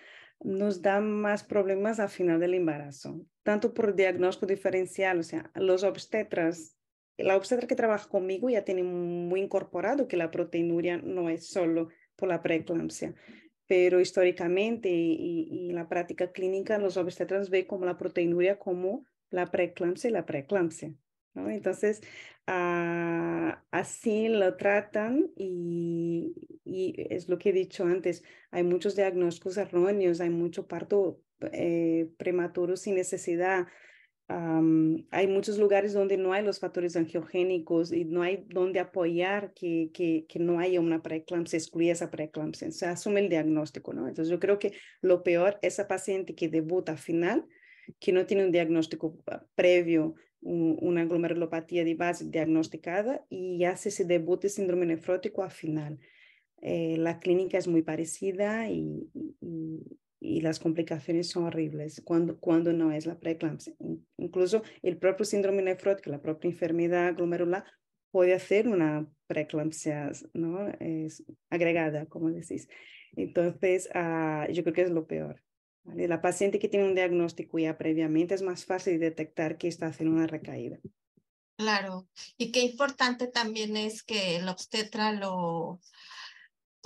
nos da más problemas al final del embarazo, tanto por diagnóstico diferencial, o sea, los obstetras la obstetra que trabaja conmigo ya tiene muy incorporado que la proteinuria no es solo por la preeclampsia, pero históricamente y, en la práctica clínica los obstetras ven como la proteinuria como la preeclampsia y la preeclampsia. ¿no? Entonces, ah, así lo tratan y, es lo que he dicho antes, hay muchos diagnósticos erróneos, hay mucho parto eh, prematuro sin necesidad, hay muchos lugares donde no hay los factores angiogénicos y no hay donde apoyar que, que, que no haya una preeclampsia, excluye esa preeclampsia, se asume el diagnóstico, ¿no? Entonces yo creo que lo peor, es esa paciente que debuta al final, que no tiene un diagnóstico ah, previo, una glomerulopatía de base diagnosticada y hace ese debut de síndrome nefrótico al final. Eh, la clínica es muy parecida y, y las complicaciones son horribles cuando, cuando no es la preeclampsia. Incluso el propio síndrome nefrótico, la propia enfermedad glomerular, puede hacer una preeclampsia ¿no? Es agregada, como decís. Entonces, ah, yo creo que es lo peor. ¿vale? La paciente que tiene un diagnóstico ya previamente es más fácil detectar que está haciendo una recaída. Claro, y qué importante también es que el obstetra lo,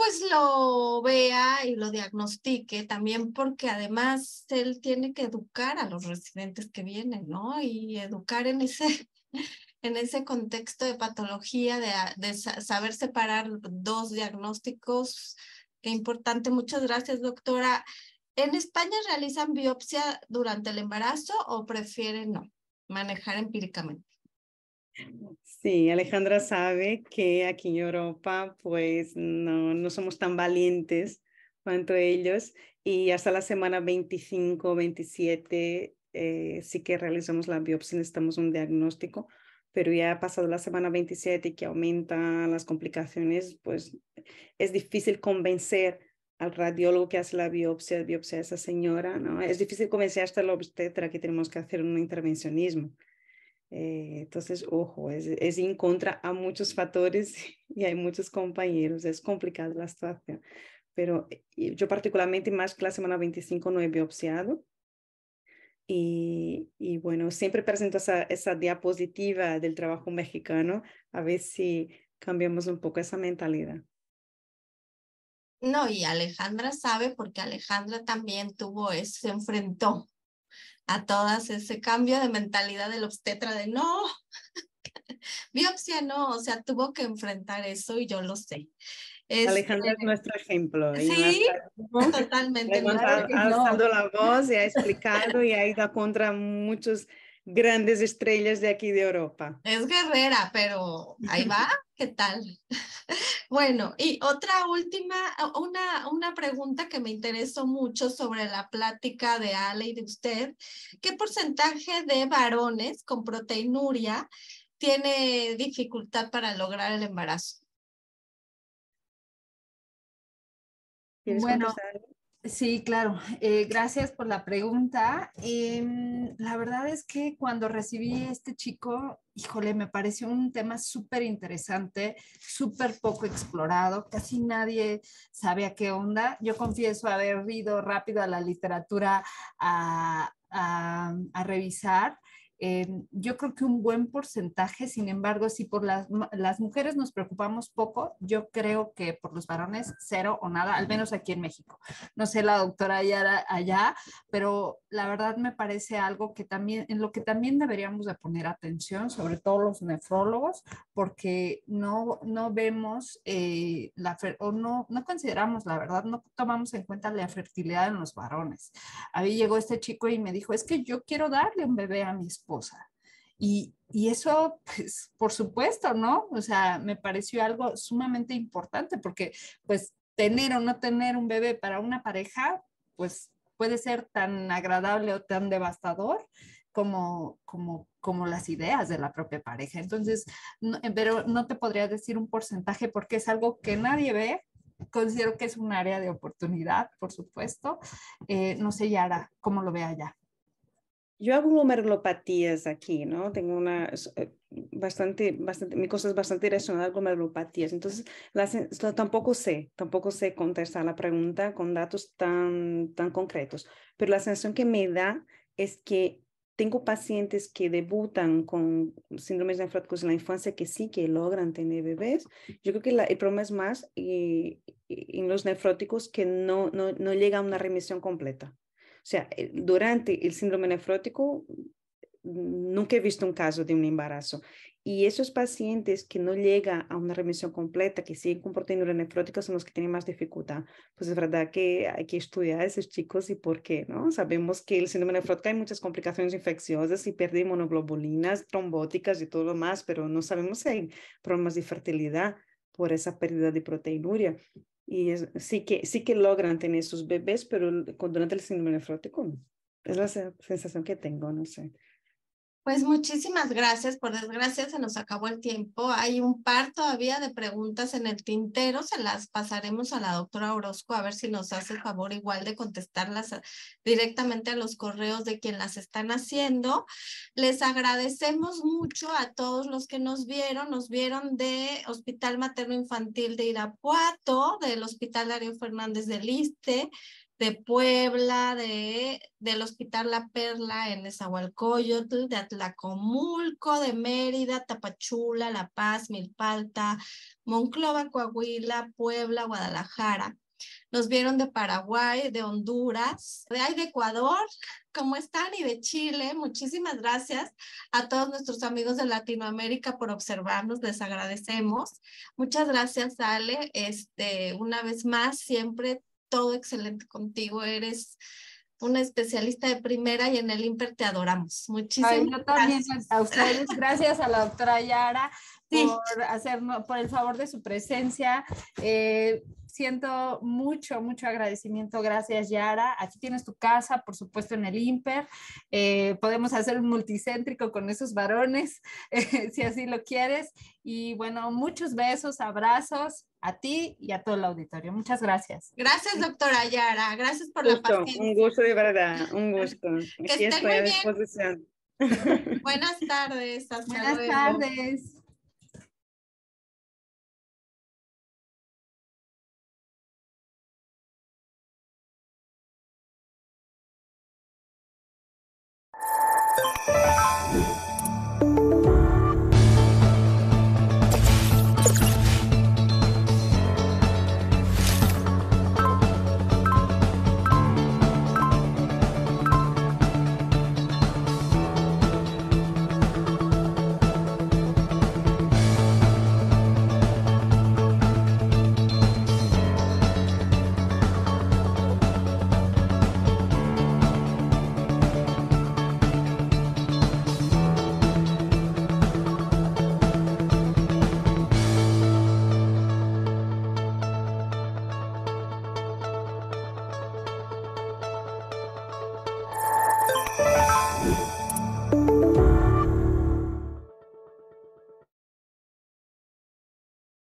pues lo vea y lo diagnostique también porque además él tiene que educar a los residentes que vienen, ¿no? Y educar en ese, en ese contexto de patología, de, ah, de saber separar dos diagnósticos. Qué importante. Muchas gracias, doctora. ¿En España realizan biopsia durante el embarazo o prefieren no manejar empíricamente? Sí, Alejandra sabe que aquí en Europa pues no, somos tan valientes cuanto ellos y hasta la semana 25, 27 eh, sí que realizamos la biopsia, necesitamos un diagnóstico, pero ya ha pasado la semana 27 y que aumentan las complicaciones, pues es difícil convencer al radiólogo que hace la biopsia, biopsia esa señora, ¿no? Es difícil convencer hasta la obstetra que tenemos que hacer un intervencionismo. Eh, entonces, ojo, es, en contra a muchos factores y hay muchos compañeros, es complicada la situación. Pero eh, yo particularmente más que la semana 25 no he biopsiado. Y, bueno, siempre presento esa, esa diapositiva del trabajo mexicano, a ver si cambiamos un poco esa mentalidad. No, y Alejandra sabe porque Alejandra también tuvo se enfrentó a todas ese cambio de mentalidad del obstetra de no, biopsia no, o sea, tuvo que enfrentar eso y yo lo sé. Alejandra este es nuestro ejemplo. Sí, totalmente. ha, estado la voz y ha explicado y ha ido contra muchos grandes estrellas de aquí de Europa. Es guerrera, pero ahí va, ¿Qué tal? Bueno, y otra última, una, una pregunta que me interesó mucho sobre la plática de Ale y de usted. ¿Qué porcentaje de varones con proteinuria tiene dificultad para lograr el embarazo? bueno, Sí, claro. Eh, gracias por la pregunta. Em, la verdad es que cuando recibí este chico, híjole, me pareció un tema súper interesante, súper poco explorado, casi nadie sabe a qué onda. Yo confieso haber ido rápido a la literatura a, a revisar yo creo que un buen porcentaje, sin embargo, si por las, las, mujeres nos preocupamos poco, yo creo que por los varones cero o nada, al menos aquí en México. No sé la doctora allá, allá pero la verdad me parece algo que también, en lo que también deberíamos de poner atención, sobre todo los nefrólogos, porque no, no vemos eh, la, o no, no consideramos, la verdad, no tomamos en cuenta la fertilidad en los varones. ahí llegó este chico y me dijo, es que yo quiero darle un bebé a mi esposa cosa Y, y eso, pues, por supuesto, ¿no? O sea, me pareció algo sumamente importante porque, pues, tener o no tener un bebé para una pareja, pues, puede ser tan agradable o tan devastador como, como, como las ideas de la propia pareja. Entonces, eh, pero no te podría decir un porcentaje porque es algo que nadie ve. Considero que es un área de oportunidad, por supuesto. Eh, no sé, Yara, cómo lo vea allá yo hago glomerulopatías aquí, ¿no? Tengo una eh, bastante, bastante, mi cosa es bastante relacionada a glomerulopatías. Entonces, eh, tampoco sé, tampoco sé contestar la pregunta con datos tan, tan concretos, pero la sensación que me da es que tengo pacientes que debutan con síndromes nefróticos en la infancia que sí que logran tener bebés. Yo creo que el problema es más eh, en los nefróticos que no, no, no llega a una remisión completa. O sea, eh, durante el síndrome nefrótico mm, nunca he visto un caso de un embarazo. Y esos pacientes que no llegan a una remisión completa, que siguen con proteínuria nefrótica, son los que tienen más dificultad. Pues es verdad que hay que estudiar a esos chicos y por qué, ¿no? Sabemos que el síndrome nefrótico hay muchas complicaciones infecciosas y de monoglobulinas, trombóticas y todo lo más, pero no sabemos si hay problemas de fertilidad por esa pérdida de proteinuria y sí, que, sí que logran tener sus bebés, pero durante el síndrome nefrótico Es la sensación que tengo, no sé. Pues muchísimas gracias. Por desgracia se nos acabó el tiempo. Hay un par todavía de preguntas en el tintero. Se las pasaremos a la doctora Orozco a ver si nos hace el favor igual de contestarlas eh, directamente a los correos de quien las están haciendo. Les agradecemos mucho a todos los que nos vieron. Nos vieron de Hospital Materno Infantil de Irapuato, del Hospital Darío Fernández del Liste de Puebla, de, del Hospital La Perla en Nezahualcóyotl, de Atlacomulco, de Mérida, Tapachula, La Paz, Milpalta, Monclova, Coahuila, Puebla, Guadalajara. Nos vieron de Paraguay, de Honduras, de, ahí de Ecuador, ¿cómo están? Y de Chile. Muchísimas gracias a todos nuestros amigos de Latinoamérica por observarnos, les agradecemos. Muchas gracias, Ale. Este, una vez más, siempre todo excelente contigo, eres una especialista de primera y en el IMPER te adoramos. Muchísimas pues, gracias. A ustedes, gracias a la doctora Yara por, por el favor de su presencia. Eh, siento mucho, mucho agradecimiento. Gracias, Yara. Aquí tienes tu casa, por supuesto, en el Imper. Eh, podemos hacer un multicéntrico con esos varones, eh, si así lo quieres. Y bueno, muchos besos, abrazos a ti y a todo el auditorio. Muchas gracias. Gracias, doctora Yara. Gracias por la paciencia. Un gusto de verdad, un gusto. que Aquí estoy a disposición. Buenas tardes. Buenas tardes.